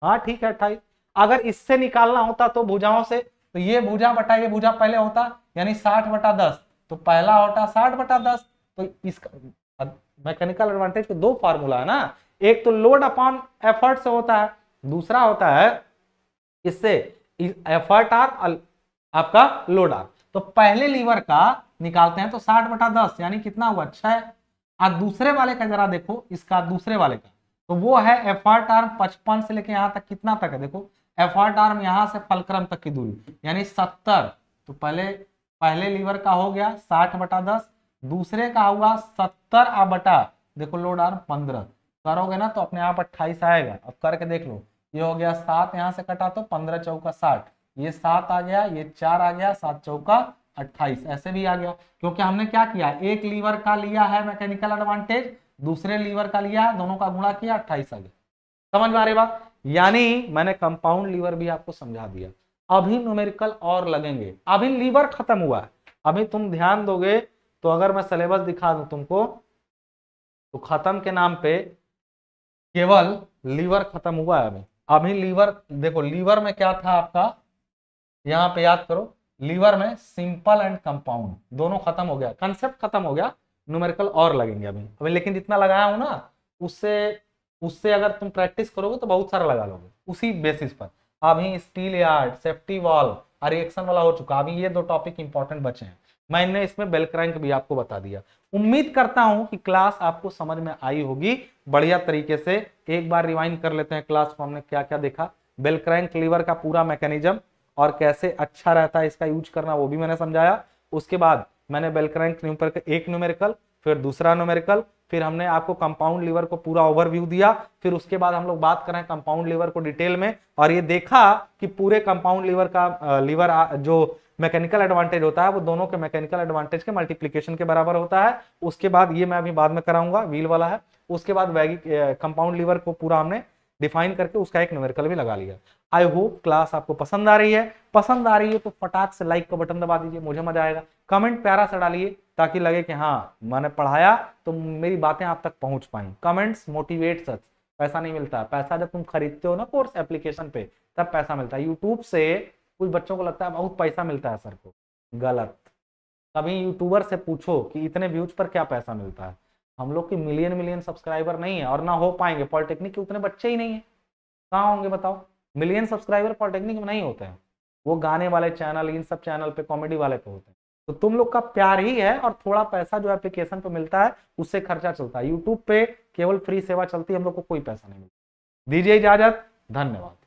हाँ ठीक है अट्ठाईस अगर इससे निकालना होता तो भुजाओं से तो ये भुजा बटा ये भुजा पहले होता यानी साठ बटा दस तो पहला होता साठ बटा दस तो इसका मैकेनिकल एडवांटेज के दो फार्मूला है ना एक तो लोड अपॉन एफर्ट से होता है दूसरा होता है इससे एफर्ट आर आपका लोड आर तो पहले लीवर का निकालते हैं तो साठ बटा दस यानी कितना हुआ छह और दूसरे वाले का जरा देखो इसका दूसरे वाले का तो वो है एफ आर टर्म पचपन से लेके यहाँ तक कितना तक है देखो एफ आर टर्म यहाँ से फलक्रम तक की दूरी यानी सत्तर तो पहले पहले लीवर का हो गया साठ बटा दस दूसरे का हुआ सत्तर आ बटा देखो लोड आर्म पंद्रह करोगे ना तो अपने आप अट्ठाईस आएगा अब करके देख लो ये हो गया सात यहाँ से कटा तो पंद्रह चौका साठ ये सात आ गया ये चार आ गया सात चौका अट्ठाईस ऐसे भी आ गया क्योंकि हमने क्या किया एक लीवर का लिया है मैकेनिकल एडवांटेज दूसरे लीवर का लिया दोनों का गुणा किया अट्ठाईस आ गया समझ में आ रही बात यानी मैंने कंपाउंड लीवर भी आपको समझा दिया अभी न्यूमेरिकल और लगेंगे अभी लीवर खत्म हुआ है अभी तुम ध्यान दोगे तो अगर मैं सिलेबस दिखा दू तुमको तो खत्म के नाम पे केवल लीवर खत्म हुआ है अभी अभी लीवर देखो लीवर में क्या था आपका यहां पे याद करो लीवर में सिंपल एंड कंपाउंड दोनों खत्म हो गया कंसेप्ट खत्म हो गया न्यूमेरिकल और लगेंगे अभी अभी लेकिन जितना लगाया हूँ ना उससे उससे अगर तुम प्रैक्टिस करोगे तो बहुत सारा लगा लोगे उसी बेसिस पर अभी स्टील यार्ड सेफ्टी वॉल और रिएक्शन वाला हो चुका अभी ये दो टॉपिक इंपॉर्टेंट बचे हैं मैंने इसमें बेलक्रैंक भी आपको बता दिया उम्मीद करता हूं कि क्लास आपको समझ में आई होगी बढ़िया तरीके से एक बार रिवाइंड कर लेते हैं क्लास को हमने क्या क्या देखा बेलक्रैंक लीवर का पूरा मैकेनिज्म और कैसे अच्छा रहता है इसका यूज करना वो भी मैंने समझाया उसके बाद मैंने बेलक्रैंक न्यूपर का एक न्यूमेरिकल फिर दूसरा न्यूमेरिकल फिर हमने आपको कंपाउंड लीवर को पूरा ओवरव्यू दिया फिर उसके बाद हम लोग बात कर रहे हैं कंपाउंड लीवर को डिटेल में और ये देखा कि पूरे कंपाउंड लीवर का लीवर जो मैकेनिकल एडवांटेज होता है वो दोनों के मैकेनिकल एडवांटेज के मल्टीप्लीकेशन के बराबर होता है उसके बाद ये मैं अभी बाद में कराऊंगा व्हील वाला है उसके बाद वैगी कंपाउंड लीवर को पूरा हमने डिफाइन करके उसका एक न्यूमेरिकल भी लगा लिया आई होप क्लास आपको पसंद आ रही है पसंद आ रही है तो फटाक से लाइक का बटन दबा दीजिए मुझे मजा आएगा कमेंट प्यारा सा डालिए ताकि लगे कि हाँ मैंने पढ़ाया तो मेरी बातें आप तक पहुंच पाई कमेंट्स मोटिवेट सच पैसा नहीं मिलता पैसा जब तुम खरीदते हो ना कोर्स एप्लीकेशन पे तब पैसा मिलता है यूट्यूब से कुछ बच्चों को लगता है बहुत पैसा मिलता है सर को गलत कभी यूट्यूबर से पूछो कि इतने व्यूज पर क्या पैसा मिलता है हम लोग की मिलियन मिलियन सब्सक्राइबर नहीं है और ना हो पाएंगे पॉलिटेक्निक के उतने बच्चे ही नहीं है कहाँ होंगे बताओ मिलियन सब्सक्राइबर पॉलिटेक्निक में नहीं होते हैं वो गाने वाले चैनल इन सब चैनल पे कॉमेडी वाले पे होते हैं तो तुम लोग का प्यार ही है और थोड़ा पैसा जो एप्लीकेशन पे मिलता है उससे खर्चा चलता है यूट्यूब पे केवल फ्री सेवा चलती है हम लोग को कोई पैसा नहीं मिलता दीजिए इजाजत धन्यवाद